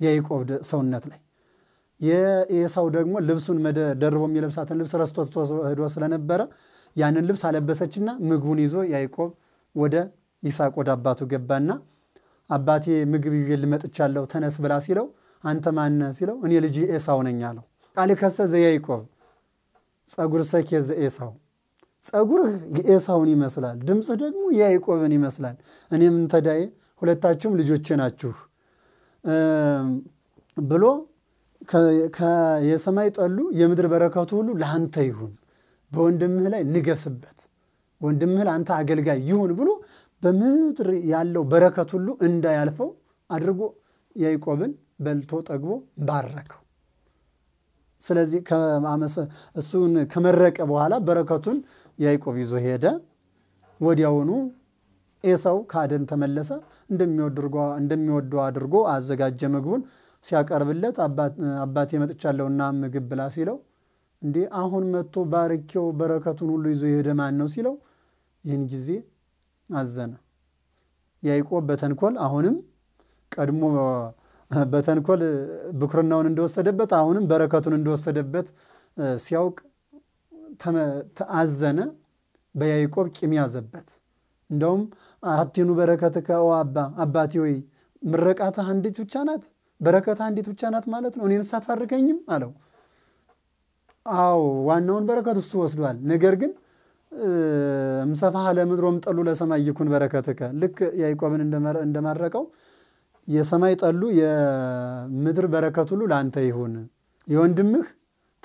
የያዕቆብ ሰውነት ላይ። የኤሳው ደግሞ ልብሱን ደርቦ የሚለብሳትን ልብስ ረስቶ ሄዶ ስለነበረ ያንን ልብስ አለበሰችና ምግቡን ይዞ ያዕቆብ ወደ ይስሐቅ ወደ አባቱ ገባና አባቴ ምግብ ይዤ ልመጥቻለሁ ተነስ ብላ ሲለው አንተ ማነ ሲለው እኔ ልጅ ኤሳው ነኝ አለው። ቃል ከሰ ዘያይቆብ ጸጉር ሰኬ ዘኤሳው ጸጉርህ የኤሳውን ይመስላል፣ ድምፅህ ደግሞ የያይቆብን ይመስላል። እኔም እንተዳዬ ሁለታችሁም ልጆቼ ናችሁ ብሎ የሰማይ ጠሉ የምድር በረከቱ ሁሉ ለአንተ ይሁን፣ በወንድምህ ላይ ንገስበት፣ ወንድምህ ለአንተ አገልጋይ ይሁን ብሎ በምድር ያለው በረከት ሁሉ እንዳያልፈው አድርጎ ያይቆብን በልቶ ጠግቦ ባረከው። ስለዚህ እሱን ከመረቀ በኋላ በረከቱን ያዕቆብ ይዞ ሄደ። ወዲያውኑ ኤሳው ከአደን ተመለሰ። እንደሚወደው አድርጎ አዘጋጀ ምግቡን። ሲያቀርብለት አባቴ መጥቻለሁና ምግብ ብላ ሲለው እንዲህ አሁን መጥቶ ባርኬው በረከቱን ሁሉ ይዞ የሄደ ማን ነው ሲለው፣ ይህን ጊዜ አዘነ። ያዕቆብ በተንኮል አሁንም ቀድሞ በተንኮል ብኩርናውን እንደወሰደበት አሁንም በረከቱን እንደወሰደበት ሲያውቅ ተአዘነ። በያይቆብ ቂም ያዘበት። እንደውም አቲኑ በረከት ኦ አባ አባቴ ወይ ምረቃትህ አንዲት ብቻ ናት፣ በረከትህ አንዲት ብቻ ናት ማለት ነው። እኔን ሳትፈርገኝም አለው። አዎ ዋናውን በረከት እሱ ወስዷል። ነገር ግን እምሰፋ ለምድሮም ጠሉ ለሰማይ ይኩን በረከትከ ልክ ያይቆብን እንደማረቀው የሰማይ ጠሉ የምድር በረከት ሁሉ ለአንተ ይሁን፣ የወንድምህ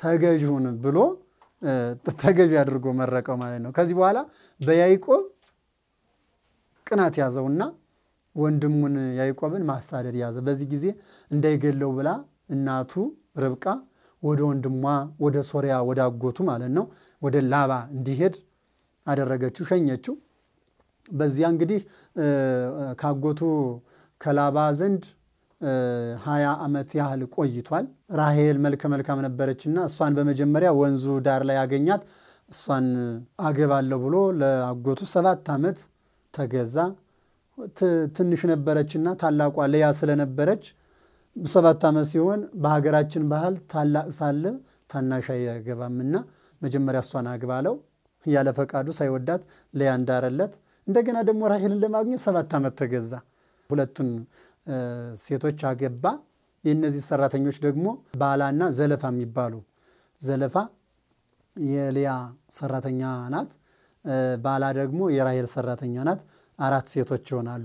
ተገዥ ሁን ብሎ ተገዥ አድርጎ መረቀው ማለት ነው። ከዚህ በኋላ በያይቆብ ቅናት ያዘውና ወንድሙን ያይቆብን ማሳደድ ያዘ። በዚህ ጊዜ እንዳይገለው ብላ እናቱ ርብቃ ወደ ወንድሟ ወደ ሶሪያ ወደ አጎቱ ማለት ነው ወደ ላባ እንዲሄድ አደረገችው፣ ሸኘችው። በዚያ እንግዲህ ካጎቱ ከላባ ዘንድ ሀያ ዓመት ያህል ቆይቷል። ራሄል መልከ መልካም ነበረችና እሷን በመጀመሪያ ወንዙ ዳር ላይ ያገኛት፣ እሷን አገባለሁ ብሎ ለአጎቱ ሰባት ዓመት ተገዛ። ትንሽ ነበረችና ታላቋ ልያ ስለነበረች ሰባት ዓመት ሲሆን በሀገራችን ባህል ታላቅ ሳለ ታናሽ አይገባምና መጀመሪያ እሷን አግባለው ያለ ፈቃዱ ሳይወዳት ልያ እንዳረለት። እንደገና ደግሞ ራሄልን ለማግኘት ሰባት ዓመት ተገዛ። ሁለቱን ሴቶች አገባ። የእነዚህ ሰራተኞች ደግሞ ባላና ዘለፋ የሚባሉ ዘለፋ የልያ ሰራተኛ ናት። ባላ ደግሞ የራሄል ሰራተኛ ናት። አራት ሴቶች ይሆናሉ።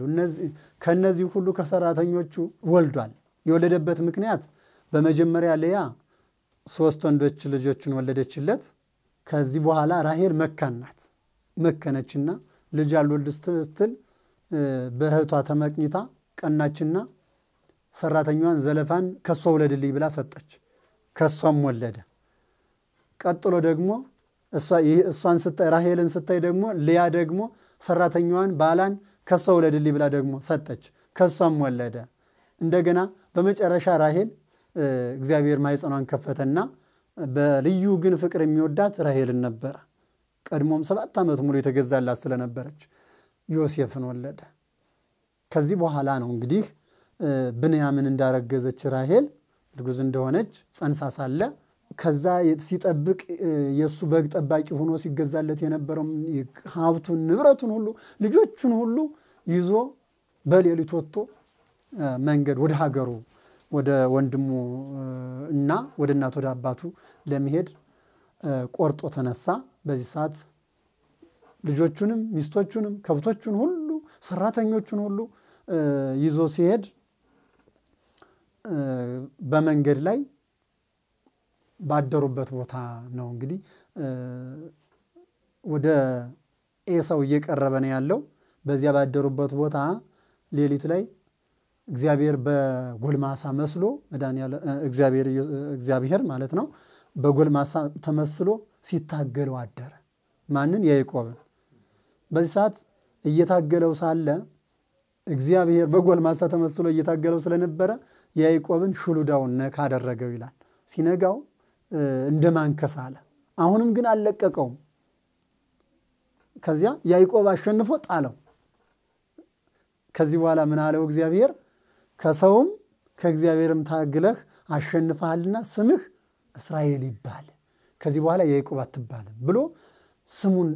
ከእነዚህ ሁሉ ከሰራተኞቹ ወልዷል። የወለደበት ምክንያት በመጀመሪያ ልያ ሶስት ወንዶች ልጆችን ወለደችለት። ከዚህ በኋላ ራሄል መካን ናት። መከነችና ልጅ አልወልድ ስትል በእህቷ ተመቅኝታ ቀናችና ሰራተኛዋን ዘለፋን ከእሷ ውለድልኝ ብላ ሰጠች። ከሷም ወለደ። ቀጥሎ ደግሞ እሷን ስታይ ራሄልን ስታይ ደግሞ ልያ ደግሞ ሰራተኛዋን ባላን ከእሷ ውለድልኝ ብላ ደግሞ ሰጠች። ከሷም ወለደ። እንደገና በመጨረሻ ራሄል እግዚአብሔር ማኅፀኗን ከፈተና በልዩ ግን ፍቅር የሚወዳት ራሄልን ነበረ። ቀድሞም ሰባት ዓመት ሙሉ የተገዛላት ስለነበረች ዮሴፍን ወለደ። ከዚህ በኋላ ነው እንግዲህ ብንያምን እንዳረገዘች ራሄል እርጉዝ እንደሆነች ጸንሳ ሳለ ከዛ ሲጠብቅ የእሱ በግ ጠባቂ ሆኖ ሲገዛለት የነበረው ሀብቱን፣ ንብረቱን ሁሉ ልጆቹን ሁሉ ይዞ በሌሊት ወጥቶ መንገድ ወደ ሀገሩ ወደ ወንድሙ እና ወደ እናት ወደ አባቱ ለመሄድ ቆርጦ ተነሳ። በዚህ ሰዓት ልጆቹንም ሚስቶቹንም ከብቶቹን ሁሉ ሰራተኞቹን ሁሉ ይዞ ሲሄድ በመንገድ ላይ ባደሩበት ቦታ ነው እንግዲህ ወደ ኤሳው እየቀረበ ነው ያለው። በዚያ ባደሩበት ቦታ ሌሊት ላይ እግዚአብሔር በጎልማሳ መስሎ እግዚአብሔር ማለት ነው በጎልማሳ ተመስሎ ሲታገለው አደረ። ማንን? ያዕቆብን። በዚህ ሰዓት እየታገለው ሳለ እግዚአብሔር በጎልማሳ ተመስሎ እየታገለው ስለነበረ የያዕቆብን ሹሉዳውን ነካ አደረገው ይላል። ሲነጋው እንደ ማንከስ አለ። አሁንም ግን አልለቀቀውም። ከዚያ ያዕቆብ አሸንፎ ጣለው። ከዚህ በኋላ ምን አለው እግዚአብሔር? ከሰውም ከእግዚአብሔርም ታግለህ አሸንፈሃልና ስምህ እስራኤል ይባል፣ ከዚህ በኋላ ያዕቆብ አትባልም ብሎ ስሙን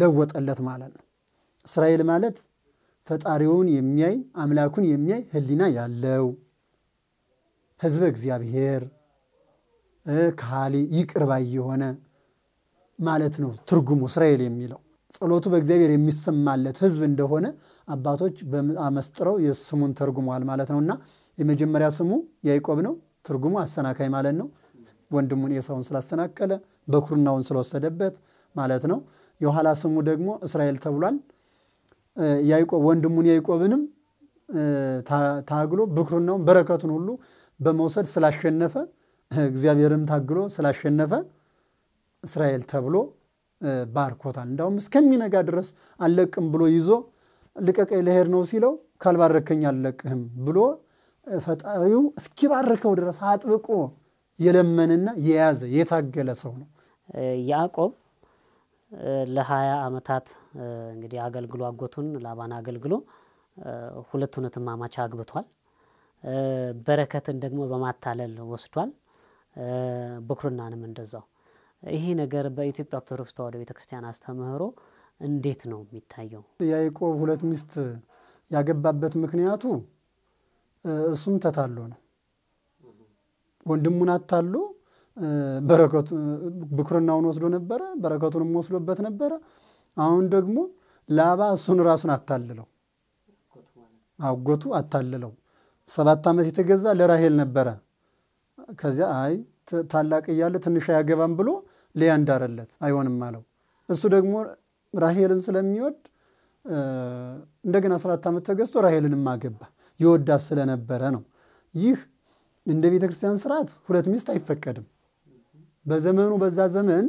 ለወጠለት ማለት ነው። እስራኤል ማለት ፈጣሪውን የሚያይ አምላኩን የሚያይ ህሊና ያለው ህዝበ እግዚአብሔር ካህሊ ይቅርባ የሆነ ማለት ነው ትርጉሙ እስራኤል የሚለው ጸሎቱ በእግዚአብሔር የሚሰማለት ህዝብ እንደሆነ አባቶች አመስጥረው የስሙን ተርጉመዋል ማለት ነው። እና የመጀመሪያ ስሙ ያዕቆብ ነው። ትርጉሙ አሰናካይ ማለት ነው። ወንድሙን ኤሳውን ስላሰናከለ በኩርናውን ስለወሰደበት ማለት ነው። የኋላ ስሙ ደግሞ እስራኤል ተብሏል። ያዕቆብ ወንድሙን ያይቆብንም ታግሎ ብኩርናውን በረከቱን ሁሉ በመውሰድ ስላሸነፈ እግዚአብሔርም ታግሎ ስላሸነፈ እስራኤል ተብሎ ባርኮታል። እንዳውም እስከሚነጋ ድረስ አልለቅም ብሎ ይዞ ልቀቀኝ ልሄድ ነው ሲለው ካልባረከኝ አልለቅህም ብሎ ፈጣሪው እስኪባርከው ድረስ አጥብቆ የለመንና የያዘ የታገለ ሰው ነው ያዕቆብ ለሀያ አመታት እንግዲህ አገልግሎ አጎቱን ላባን አገልግሎ ሁለቱን እህትማማች አግብቷል። በረከትን ደግሞ በማታለል ወስዷል። ብኩርናንም እንደዛው። ይሄ ነገር በኢትዮጵያ ኦርቶዶክስ ተዋሕዶ ቤተክርስቲያን አስተምህሮ እንዴት ነው የሚታየው? ያዕቆብ ሁለት ሚስት ያገባበት ምክንያቱ እሱም ተታሎ ነው። ወንድሙን አታሎ በረከቱ ብኩርናውን ወስዶ ነበረ፣ በረከቱንም ወስዶበት ነበረ። አሁን ደግሞ ላባ እሱን ራሱን አታልለው አጎቱ አታልለው ሰባት ዓመት የተገዛ ለራሄል ነበረ። ከዚያ አይ ታላቅ እያለ ትንሽ አያገባም ብሎ ሊያ እንዳረለት አይሆንም አለው። እሱ ደግሞ ራሄልን ስለሚወድ እንደገና ሰባት ዓመት ተገዝቶ ራሄልንም አገባ ይወዳት ስለነበረ ነው። ይህ እንደ ቤተ ክርስቲያን ስርዓት ሁለት ሚስት አይፈቀድም። በዘመኑ በዛ ዘመን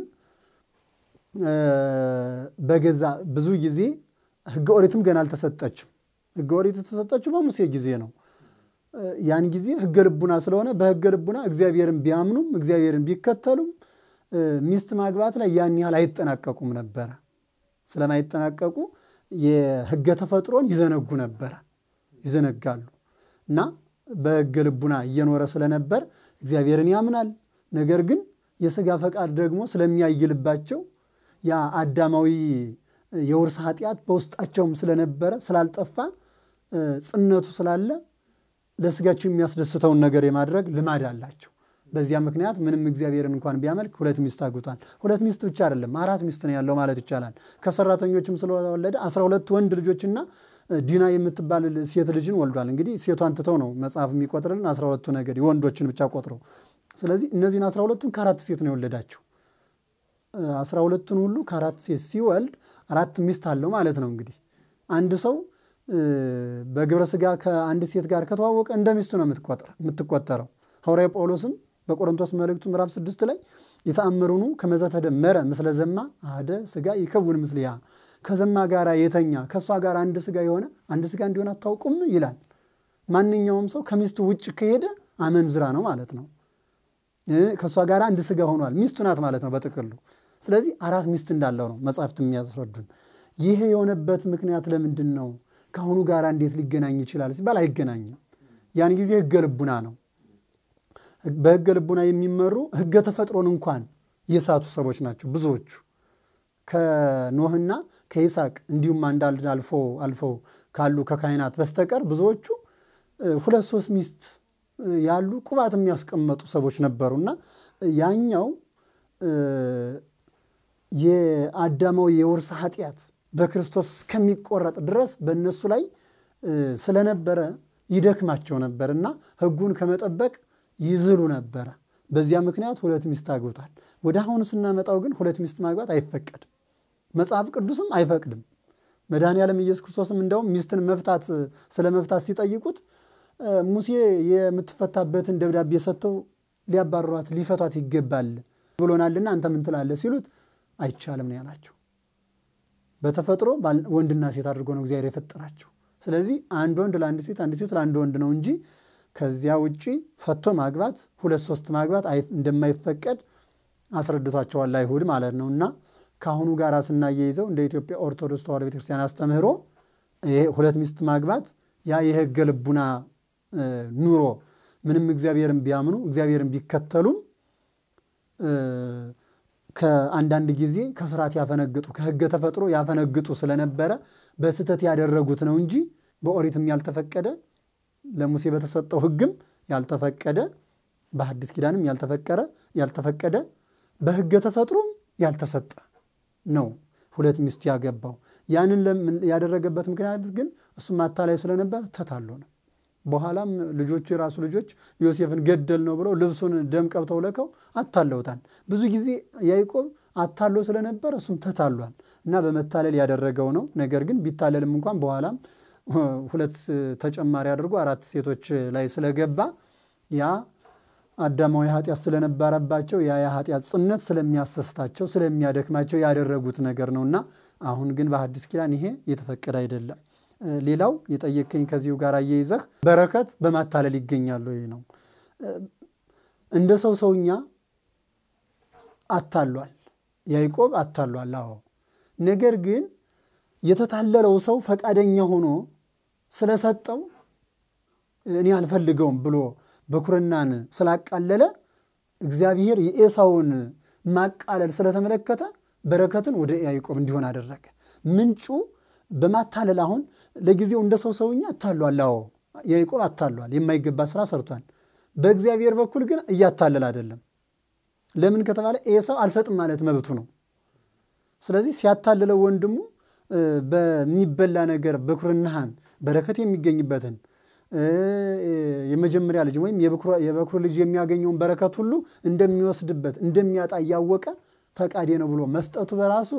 በገዛ ብዙ ጊዜ ህገ ኦሪትም ገና አልተሰጠችም። ህገ ኦሪት የተሰጠችው በሙሴ ጊዜ ነው። ያን ጊዜ ህገ ልቡና ስለሆነ በህገ ልቡና እግዚአብሔርን ቢያምኑም እግዚአብሔርን ቢከተሉም ሚስት ማግባት ላይ ያን ያህል አይጠናቀቁም ነበረ። ስለማይጠናቀቁ የህገ ተፈጥሮን ይዘነጉ ነበረ፣ ይዘነጋሉ እና በህገ ልቡና እየኖረ ስለነበር እግዚአብሔርን ያምናል ነገር ግን የስጋ ፈቃድ ደግሞ ስለሚያይልባቸው ያ አዳማዊ የውርስ ኃጢአት በውስጣቸውም ስለነበረ ስላልጠፋ ጽነቱ ስላለ ለስጋቸው የሚያስደስተውን ነገር የማድረግ ልማድ አላቸው። በዚያ ምክንያት ምንም እግዚአብሔር እንኳን ቢያመልክ ሁለት ሚስት አግብቷል። ሁለት ሚስት ብቻ አይደለም አራት ሚስት ነው ያለው ማለት ይቻላል። ከሰራተኞችም ስለወለደ አስራ ሁለት ወንድ ልጆችና ዲና የምትባል ሴት ልጅን ወልዷል። እንግዲህ ሴቷን ትተው ነው መጽሐፍ የሚቆጥርልን አስራ ሁለቱ ነገድ የወንዶችን ብቻ ቆጥረው ስለዚህ እነዚህን አስራ ሁለቱን ከአራት ሴት ነው የወለዳቸው። አስራ ሁለቱን ሁሉ ከአራት ሴት ሲወልድ አራት ሚስት አለው ማለት ነው። እንግዲህ አንድ ሰው በግብረ ስጋ ከአንድ ሴት ጋር ከተዋወቀ እንደ ሚስቱ ነው የምትቆጠረው። ሐዋርያ ጳውሎስም በቆሮንቶስ መልእክቱ ምዕራፍ ስድስት ላይ የተአምሩኑ ከመዘ ተደመረ ምስለ ዘማ አደ ስጋ ይከውን ምስልያ ከዘማ ጋር የተኛ ከእሷ ጋር አንድ ስጋ የሆነ አንድ ስጋ እንዲሆን አታውቁም ይላል። ማንኛውም ሰው ከሚስቱ ውጭ ከሄደ አመንዝራ ነው ማለት ነው። ከእሷ ጋር አንድ ስጋ ሆኗል። ሚስቱ ናት ማለት ነው በጥቅሉ። ስለዚህ አራት ሚስት እንዳለው ነው መጽሐፍት የሚያስረዱን። ይሄ የሆነበት ምክንያት ለምንድን ነው? ከአሁኑ ጋር እንዴት ሊገናኝ ይችላል ሲባል አይገናኝም። ያን ጊዜ ህገ ልቡና ነው። በህገ ልቡና የሚመሩ ህገ ተፈጥሮን እንኳን የሳቱ ሰዎች ናቸው ብዙዎቹ ከኖህና ከይስሐቅ እንዲሁም አንዳንድ አልፎ አልፎ ካሉ ከካይናት በስተቀር ብዙዎቹ ሁለት ሶስት ሚስት ያሉ ቁባት የሚያስቀመጡ ሰዎች ነበሩና ያኛው የአዳማዊ የውርስ ኃጢአት በክርስቶስ እስከሚቆረጥ ድረስ በእነሱ ላይ ስለነበረ ይደክማቸው ነበር እና ህጉን ከመጠበቅ ይዝሉ ነበረ። በዚያ ምክንያት ሁለት ሚስት አግብቷል። ወደ አሁኑ ስናመጣው ግን ሁለት ሚስት ማግባት አይፈቀድም፣ መጽሐፍ ቅዱስም አይፈቅድም። መድኃኔ ዓለም ኢየሱስ ክርስቶስም እንደውም ሚስትን መፍታት ስለ መፍታት ሲጠይቁት ሙሴ የምትፈታበትን ደብዳቤ ሰጥተው ሊያባረሯት ሊፈቷት ይገባል ብሎናልና አንተ ምን ትላለህ ሲሉት አይቻልም ነው ያላቸው። በተፈጥሮ ወንድና ሴት አድርጎ ነው እግዚአብሔር የፈጠራቸው። ስለዚህ አንድ ወንድ ለአንድ ሴት፣ አንድ ሴት ለአንድ ወንድ ነው እንጂ ከዚያ ውጪ ፈቶ ማግባት ሁለት ሶስት ማግባት እንደማይፈቀድ አስረድቷቸዋል አይሁድ ማለት ነው። እና ከአሁኑ ጋር ስናያይዘው እንደ ኢትዮጵያ ኦርቶዶክስ ተዋሕዶ ቤተክርስቲያን አስተምህሮ ይሄ ሁለት ሚስት ማግባት ያ የህገ ልቡና ኑሮ ምንም እግዚአብሔርን ቢያምኑ እግዚአብሔርን ቢከተሉም ከአንዳንድ ጊዜ ከስርዓት ያፈነግጡ ከህገ ተፈጥሮ ያፈነግጡ ስለነበረ በስህተት ያደረጉት ነው እንጂ በኦሪትም ያልተፈቀደ ለሙሴ በተሰጠው ህግም ያልተፈቀደ በሐዲስ ኪዳንም ያልተፈቀረ ያልተፈቀደ በህገ ተፈጥሮም ያልተሰጠ ነው ሁለት ሚስት ያገባው። ያንን ያደረገበት ምክንያት ግን እሱ አታላይ ስለነበር ተታሎ ነው። በኋላም ልጆቹ የራሱ ልጆች ዮሴፍን ገደል ነው ብለው ልብሱን ደም ቀብተው ለከው አታለውታል። ብዙ ጊዜ ያዕቆብ አታሎ ስለነበር እሱም ተታሏል እና በመታለል ያደረገው ነው። ነገር ግን ቢታለልም እንኳን በኋላም ሁለት ተጨማሪ አድርጎ አራት ሴቶች ላይ ስለገባ ያ አዳማዊ ኃጢአት ስለነበረባቸው ያ የኃጢአት ጽነት ስለሚያሰስታቸው ስለሚያደክማቸው ያደረጉት ነገር ነውና አሁን ግን በሐዲስ ኪዳን ይሄ የተፈቀደ አይደለም። ሌላው የጠየከኝ ከዚሁ ጋር አያይዘህ በረከት በማታለል ይገኛሉ ወይ ነው። እንደ ሰው ሰውኛ አታሏል፣ ያዕቆብ አታሏል። አዎ ነገር ግን የተታለለው ሰው ፈቃደኛ ሆኖ ስለሰጠው እኔ አልፈልገውም ብሎ በኩርናን ስላቃለለ እግዚአብሔር የኤሳውን ማቃለል ስለተመለከተ በረከትን ወደ ያዕቆብ እንዲሆን አደረገ። ምንጩ በማታለል አሁን ለጊዜው እንደ ሰው ሰውኛ አታሏል። አዎ ያዕቆብ አታሏል፣ የማይገባ ስራ ሰርቷል። በእግዚአብሔር በኩል ግን እያታለል አይደለም። ለምን ከተባለ ኤሳው አልሰጥም ማለት መብቱ ነው። ስለዚህ ሲያታልለው ወንድሙ በሚበላ ነገር በኩርናህን በረከት የሚገኝበትን የመጀመሪያ ልጅ ወይም የበኩር ልጅ የሚያገኘውን በረከት ሁሉ እንደሚወስድበት እንደሚያጣ እያወቀ ፈቃዴ ነው ብሎ መስጠቱ በራሱ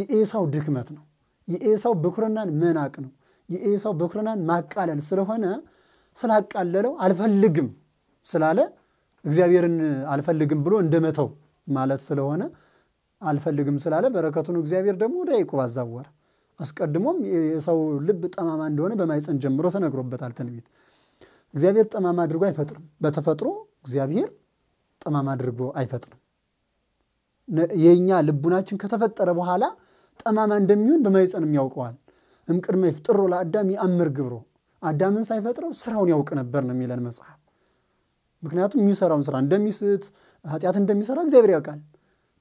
የኤሳው ድክመት ነው። የኤሳው ብኩርናን መናቅ ነው። የኤሳው በኩርናን ማቃለል ስለሆነ ስላቃለለው አልፈልግም ስላለ እግዚአብሔርን አልፈልግም ብሎ እንደመተው ማለት ስለሆነ አልፈልግም ስላለ በረከቱን እግዚአብሔር ደግሞ ወደ ያዕቆብ አዛወረ። አስቀድሞም የሰው ልብ ጠማማ እንደሆነ በማይፀን ጀምሮ ተነግሮበታል ትንቢት። እግዚአብሔር ጠማማ አድርጎ አይፈጥርም። በተፈጥሮ እግዚአብሔር ጠማማ አድርጎ አይፈጥርም። የእኛ ልቡናችን ከተፈጠረ በኋላ ጠማማ እንደሚሆን በማይፀንም ያውቀዋል። እምቅድመ ይፍጥሮ ለአዳም የአምር ግብሮ አዳምን ሳይፈጥረው ስራውን ያውቅ ነበር ነው የሚለን መጽሐፍ። ምክንያቱም የሚሰራውን ስራ እንደሚስት ኃጢአት እንደሚሰራ እግዚአብሔር ያውቃል።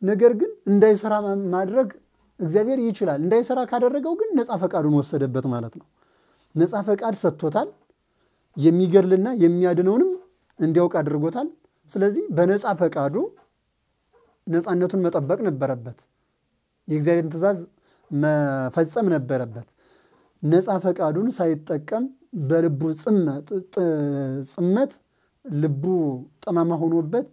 ነገር ግን እንዳይሰራ ማድረግ እግዚአብሔር ይችላል። እንዳይሰራ ካደረገው ግን ነፃ ፈቃዱን ወሰደበት ማለት ነው። ነፃ ፈቃድ ሰጥቶታል። የሚገድልና የሚያድነውንም እንዲያውቅ አድርጎታል። ስለዚህ በነፃ ፈቃዱ ነፃነቱን መጠበቅ ነበረበት። የእግዚአብሔርን ትእዛዝ መፈጸም ነበረበት። ነፃ ፈቃዱን ሳይጠቀም በልቡ ጽመት ልቡ ጠማማ ሆኖበት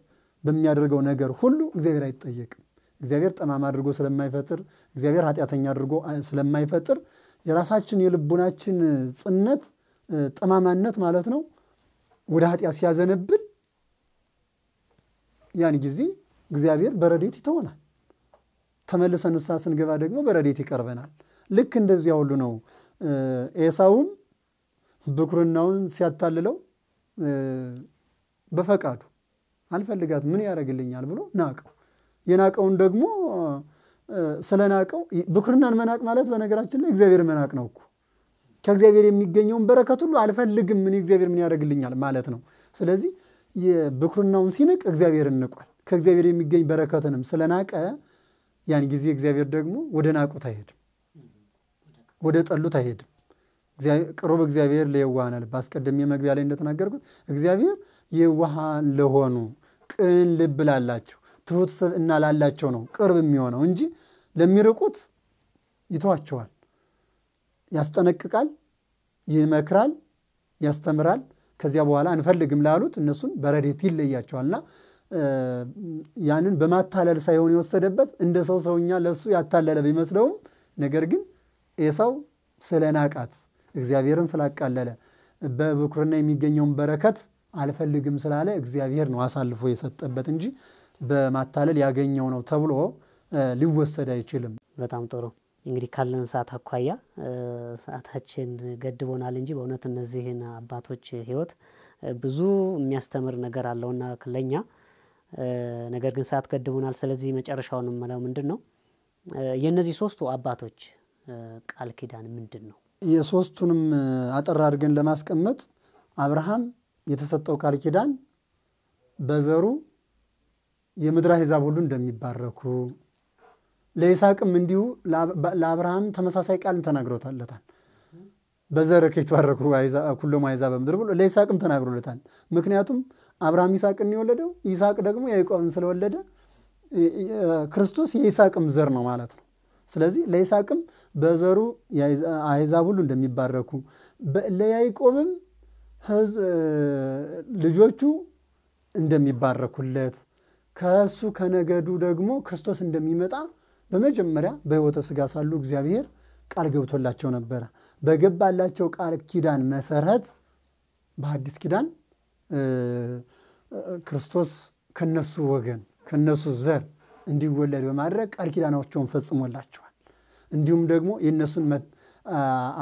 በሚያደርገው ነገር ሁሉ እግዚአብሔር አይጠየቅም። እግዚአብሔር ጠማማ አድርጎ ስለማይፈጥር፣ እግዚአብሔር ኃጢአተኛ አድርጎ ስለማይፈጥር የራሳችን የልቡናችን ጽነት ጠማማነት ማለት ነው ወደ ኃጢአት ሲያዘነብን ያን ጊዜ እግዚአብሔር በረዴት ይተወናል። ተመልሰን ንስሐ ስንገባ ደግሞ በረዴት ይቀርበናል። ልክ እንደዚያ ሁሉ ነው ኤሳውም ብኩርናውን ሲያታልለው በፈቃዱ አልፈልጋት ምን ያደርግልኛል ብሎ ናቀው። የናቀውን ደግሞ ስለናቀው ብኩርናን መናቅ ማለት በነገራችን ላይ እግዚአብሔር መናቅ ነው እኮ። ከእግዚአብሔር የሚገኘውን በረከት ሁሉ አልፈልግም፣ ምን እግዚአብሔር ምን ያደርግልኛል ማለት ነው። ስለዚህ የብኩርናውን ሲንቅ እግዚአብሔርን ንቋል። ከእግዚአብሔር የሚገኝ በረከትንም ስለናቀ ያን ጊዜ እግዚአብሔር ደግሞ ወደ ናቁት አይሄድም። ወደ ጠሉት አይሄድም። ቅሩብ እግዚአብሔር ለየዋሃን አለ። በአስቀድሜ መግቢያ ላይ እንደተናገርኩት እግዚአብሔር የዋሃን ለሆኑ ቅን ልብ ላላቸው ትሑት ስብዕና ላላቸው ነው ቅርብ የሚሆነው እንጂ ለሚርቁት ይተዋቸዋል፣ ያስጠነቅቃል፣ ይመክራል፣ ያስተምራል። ከዚያ በኋላ አንፈልግም ላሉት እነሱን በረድኤት ይለያቸዋልና ያንን በማታለል ሳይሆን የወሰደበት እንደ ሰው ሰውኛ ለእሱ ያታለለ ቢመስለውም ነገር ግን ኤሳው ስለ ናቃት እግዚአብሔርን ስላቃለለ በብኩርና የሚገኘውን በረከት አልፈልግም ስላለ እግዚአብሔር ነው አሳልፎ የሰጠበት እንጂ በማታለል ያገኘው ነው ተብሎ ሊወሰድ አይችልም። በጣም ጥሩ። እንግዲህ ካለን ሰዓት አኳያ ሰዓታችን ገድቦናል እንጂ በእውነት እነዚህን አባቶች ህይወት ብዙ የሚያስተምር ነገር አለውና ለኛ ነገር ግን ሰዓት ገድቦናል። ስለዚህ መጨረሻውን ምለው ምንድን ነው የእነዚህ ሶስቱ አባቶች ቃል ኪዳን ምንድን ነው? የሶስቱንም አጠር አድርገን ለማስቀመጥ አብርሃም የተሰጠው ቃል ኪዳን በዘሩ የምድር አሕዛብ ሁሉ እንደሚባረኩ ለይስሐቅም እንዲሁ ለአብርሃም ተመሳሳይ ቃልን ተናግሮታለታል። በዘርህ የተባረኩ ሁሉም አሕዛብ በምድር ብሎ ለይስሐቅም ተናግሮለታል። ምክንያቱም አብርሃም ይስሐቅን የወለደው ይስሐቅ ደግሞ ያዕቆብን ስለወለደ ክርስቶስ የይስሐቅም ዘር ነው ማለት ነው። ስለዚህ ለይስሐቅም በዘሩ አሕዛብ ሁሉ እንደሚባረኩ ለያይቆብም ልጆቹ እንደሚባረኩለት ከእሱ ከነገዱ ደግሞ ክርስቶስ እንደሚመጣ በመጀመሪያ በሕይወተ ሥጋ ሳሉ እግዚአብሔር ቃል ገብቶላቸው ነበረ። በገባላቸው ቃል ኪዳን መሰረት በአዲስ ኪዳን ክርስቶስ ከነሱ ወገን ከነሱ ዘር እንዲወለድ በማድረግ ቃል ኪዳናቸውን ፈጽሞላቸዋል። እንዲሁም ደግሞ የእነሱን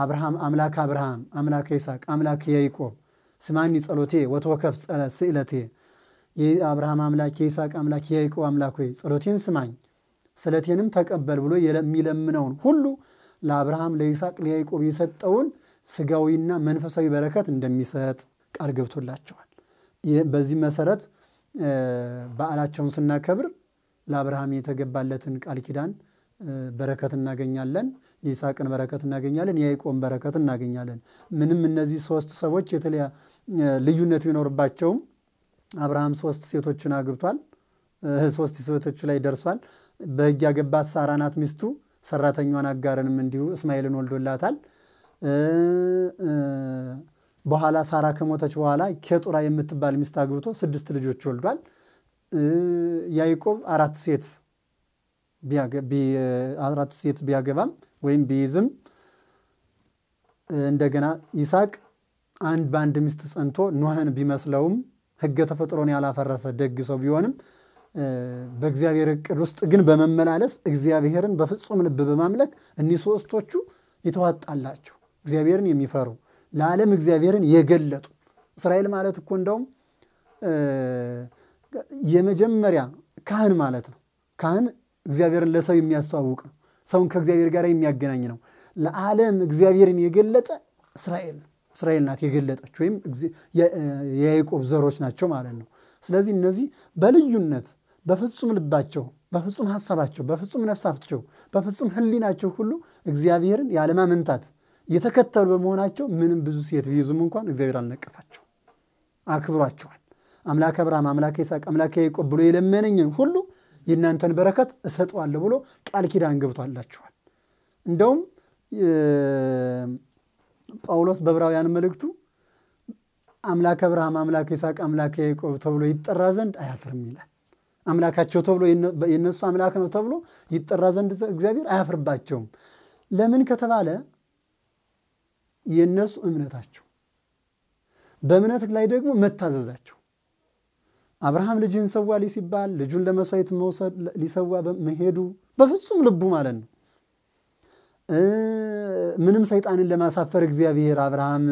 አብርሃም አምላክ አብርሃም አምላክ ይስሐቅ አምላክ ያዕቆብ ስማኒ ጸሎቴ ወተወከፍ ስእለቴ የአብርሃም አምላክ የይስሐቅ አምላክ የያዕቆብ አምላክ ሆይ ጸሎቴን ስማኝ ስለቴንም ተቀበል ብሎ የሚለምነውን ሁሉ ለአብርሃም ለይስሐቅ ለያዕቆብ የሰጠውን ስጋዊና መንፈሳዊ በረከት እንደሚሰጥ ቃል ገብቶላቸዋል። በዚህ መሰረት በዓላቸውን ስናከብር ለአብርሃም የተገባለትን ቃል ኪዳን በረከት እናገኛለን። የይስሐቅን በረከት እናገኛለን። የያዕቆብን በረከት እናገኛለን። ምንም እነዚህ ሶስት ሰዎች የተለያ ልዩነት ቢኖርባቸውም አብርሃም ሶስት ሴቶችን አግብቷል። ሶስት ሴቶች ላይ ደርሷል። በሕግ ያገባት ሳራ ናት ሚስቱ። ሰራተኛዋን አጋርንም እንዲሁ እስማኤልን ወልዶላታል። በኋላ ሳራ ከሞተች በኋላ ኬጡራ የምትባል ሚስት አግብቶ ስድስት ልጆች ወልዷል። ያዕቆብ አራት ሴት አራት ሴት ቢያገባም ወይም ቢይዝም እንደገና ይስሐቅ አንድ በአንድ ሚስት ጸንቶ ኖህን ቢመስለውም ህገ ተፈጥሮን ያላፈረሰ ደግ ሰው ቢሆንም በእግዚአብሔር እቅድ ውስጥ ግን በመመላለስ እግዚአብሔርን በፍጹም ልብ በማምለክ እኒህ ሶስቶቹ የተዋጣላቸው እግዚአብሔርን የሚፈሩ ለዓለም እግዚአብሔርን የገለጡ እስራኤል ማለት እኮ እንደውም የመጀመሪያ ካህን ማለት ነው። ካህን እግዚአብሔርን ለሰው የሚያስተዋውቅ ነው። ሰውን ከእግዚአብሔር ጋር የሚያገናኝ ነው። ለዓለም እግዚአብሔርን የገለጠ እስራኤል ነው። እስራኤል ናት የገለጠች ወይም የያዕቆብ ዘሮች ናቸው ማለት ነው። ስለዚህ እነዚህ በልዩነት በፍጹም ልባቸው፣ በፍጹም ሀሳባቸው፣ በፍጹም ነፍሳቸው፣ በፍጹም ሕሊናቸው ሁሉ እግዚአብሔርን ያለማመንታት የተከተሉ በመሆናቸው ምንም ብዙ ሴት ቢይዙም እንኳን እግዚአብሔር አልነቀፋቸው፣ አክብሯቸዋል። አምላክ አብርሃም፣ አምላክ ይስሐቅ፣ አምላክ ያዕቆብ ብሎ የለመነኝን ሁሉ የእናንተን በረከት እሰጠዋለሁ ብሎ ቃል ኪዳን ገብቷላችኋል። እንደውም ጳውሎስ በዕብራውያን መልእክቱ አምላክ አብርሃም፣ አምላክ ይስሐቅ፣ አምላክ ያዕቆብ ተብሎ ይጠራ ዘንድ አያፍርም ይላል። አምላካቸው ተብሎ የነሱ አምላክ ነው ተብሎ ይጠራ ዘንድ እግዚአብሔር አያፍርባቸውም። ለምን ከተባለ የእነሱ እምነታቸው፣ በእምነት ላይ ደግሞ መታዘዛቸው አብርሃም ልጅን ሰዋ ሊሲባል ልጁን ለመስዋዕት መውሰድ ሊሰዋ መሄዱ በፍጹም ልቡ ማለት ነው። ምንም ሰይጣንን ለማሳፈር እግዚአብሔር አብርሃም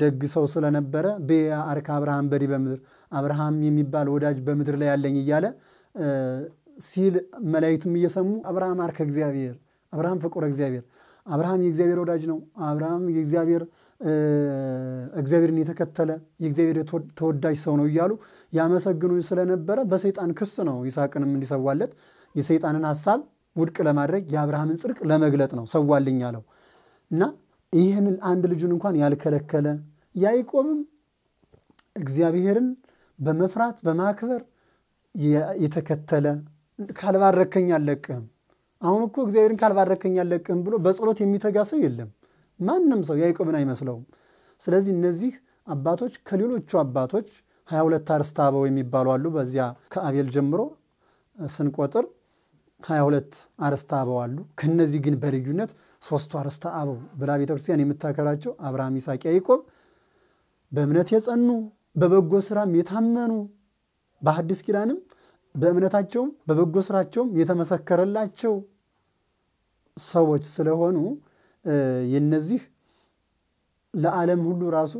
ደግ ሰው ስለነበረ ቤያ አብርሃም በዲ በምድር አብርሃም የሚባል ወዳጅ በምድር ላይ ያለኝ እያለ ሲል መላይቱም እየሰሙ አብርሃም አርከ እግዚአብሔር፣ አብርሃም ፍቁረ እግዚአብሔር፣ አብርሃም የእግዚአብሔር ወዳጅ ነው፣ አብርሃም የእግዚአብሔር እግዚአብሔርን የተከተለ የእግዚአብሔር ተወዳጅ ሰው ነው እያሉ ያመሰግኑ ስለነበረ በሰይጣን ክስ ነው ይስሐቅንም እንዲሰዋለት የሰይጣንን ሐሳብ ውድቅ ለማድረግ የአብርሃምን ጽድቅ ለመግለጥ ነው ሰዋልኝ አለው እና ይህን አንድ ልጁን እንኳን ያልከለከለ ያዕቆብም እግዚአብሔርን በመፍራት በማክበር የተከተለ ካልባረከኝ አለቅህም አሁን እኮ እግዚአብሔርን ካልባረከኝ አለቅህም ብሎ በጸሎት የሚተጋ ሰው የለም። ማንም ሰው ያዕቆብን አይመስለውም። ስለዚህ እነዚህ አባቶች ከሌሎቹ አባቶች 2ሁለት አርስተ አበው የሚባሉ አሉ። በዚያ ከአቤል ጀምሮ ስንቆጥር 22 አርስታ አበው አሉ። ከነዚህ ግን በልዩነት ሶስቱ አርስታ አበው ብላ ቤተክርስቲያን የምታከራቸው አብርሃም፣ ይስሐቅ፣ ያዕቆብ በእምነት የጸኑ በበጎ ስራም የታመኑ በአዲስ ኪዳንም በእምነታቸውም በበጎ ስራቸውም የተመሰከረላቸው ሰዎች ስለሆኑ የነዚህ ለዓለም ሁሉ ራሱ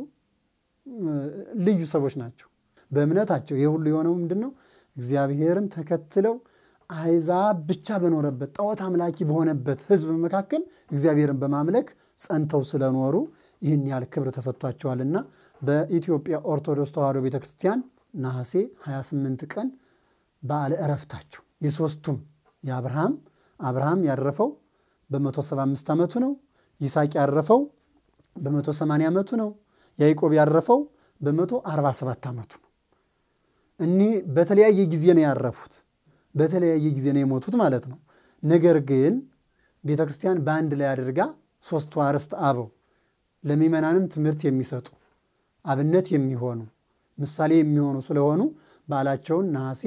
ልዩ ሰዎች ናቸው። በእምነታቸው ይህ ሁሉ የሆነው ምንድን ነው? እግዚአብሔርን ተከትለው አሕዛብ ብቻ በኖረበት ጣዖት አምላኪ በሆነበት ሕዝብ መካከል እግዚአብሔርን በማምለክ ጸንተው ስለኖሩ ይህን ያህል ክብር ተሰጥቷቸዋልና በኢትዮጵያ ኦርቶዶክስ ተዋሕዶ ቤተክርስቲያን ነሐሴ 28 ቀን በዓለ እረፍታቸው የሦስቱም የአብርሃም አብርሃም ያረፈው በ175 ዓመቱ ነው። ይስሐቅ ያረፈው በ180 ዓመቱ ነው። ያዕቆብ ያረፈው በ147 ዓመቱ ነው። እኒህ በተለያየ ጊዜ ነው ያረፉት፣ በተለያየ ጊዜ ነው የሞቱት ማለት ነው። ነገር ግን ቤተ ክርስቲያን በአንድ ላይ አድርጋ ሶስቱ አርዕስተ አበው ለምእመናንም ትምህርት የሚሰጡ አብነት የሚሆኑ ምሳሌ የሚሆኑ ስለሆኑ በዓላቸውን ነሐሴ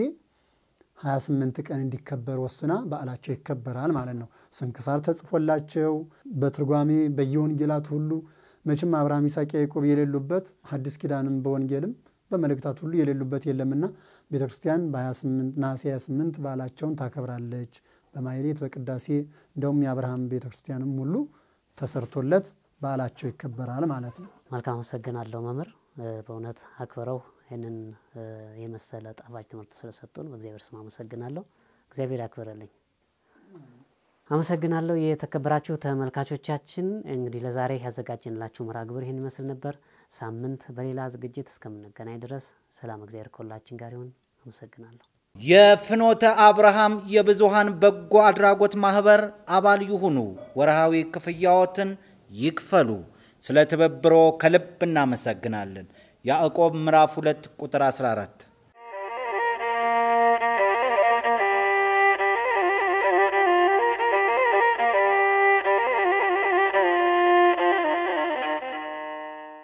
28 ቀን እንዲከበር ወስና በዓላቸው ይከበራል ማለት ነው። ስንክሳር ተጽፎላቸው በትርጓሜ በየወንጌላት ሁሉ መቼም አብርሃም፣ ይስሐቅ፣ ያዕቆብ የሌሉበት ሐዲስ ኪዳንም በወንጌልም በመልእክታት ሁሉ የሌሉበት የለምና ቤተ ክርስቲያን ነሐሴ 28 በዓላቸውን ታከብራለች በማይሌት በቅዳሴ እንደውም የአብርሃም ቤተ ክርስቲያንም ሁሉ ተሰርቶለት በዓላቸው ይከበራል ማለት ነው። መልካም አመሰግናለሁ መምህር በእውነት አክብረው ይህንን የመሰለ ጣፋጭ ትምህርት ስለሰጡን በእግዚአብሔር ስም አመሰግናለሁ። እግዚአብሔር ያክብረልኝ። አመሰግናለሁ። የተከበራችሁ ተመልካቾቻችን እንግዲህ ለዛሬ ያዘጋጀንላችሁ መርሃ ግብር ይህን ይመስል ነበር። ሳምንት በሌላ ዝግጅት እስከምንገናኝ ድረስ ሰላም፣ እግዚአብሔር ከሁላችን ጋር ይሁን። አመሰግናለሁ። የፍኖተ አብርሃም የብዙሃን በጎ አድራጎት ማህበር አባል ይሁኑ። ወርሃዊ ክፍያዎትን ይክፈሉ። ስለ ትብብሮ ከልብ እናመሰግናለን። ያዕቆብ ምዕራፍ 2 ቁጥር 14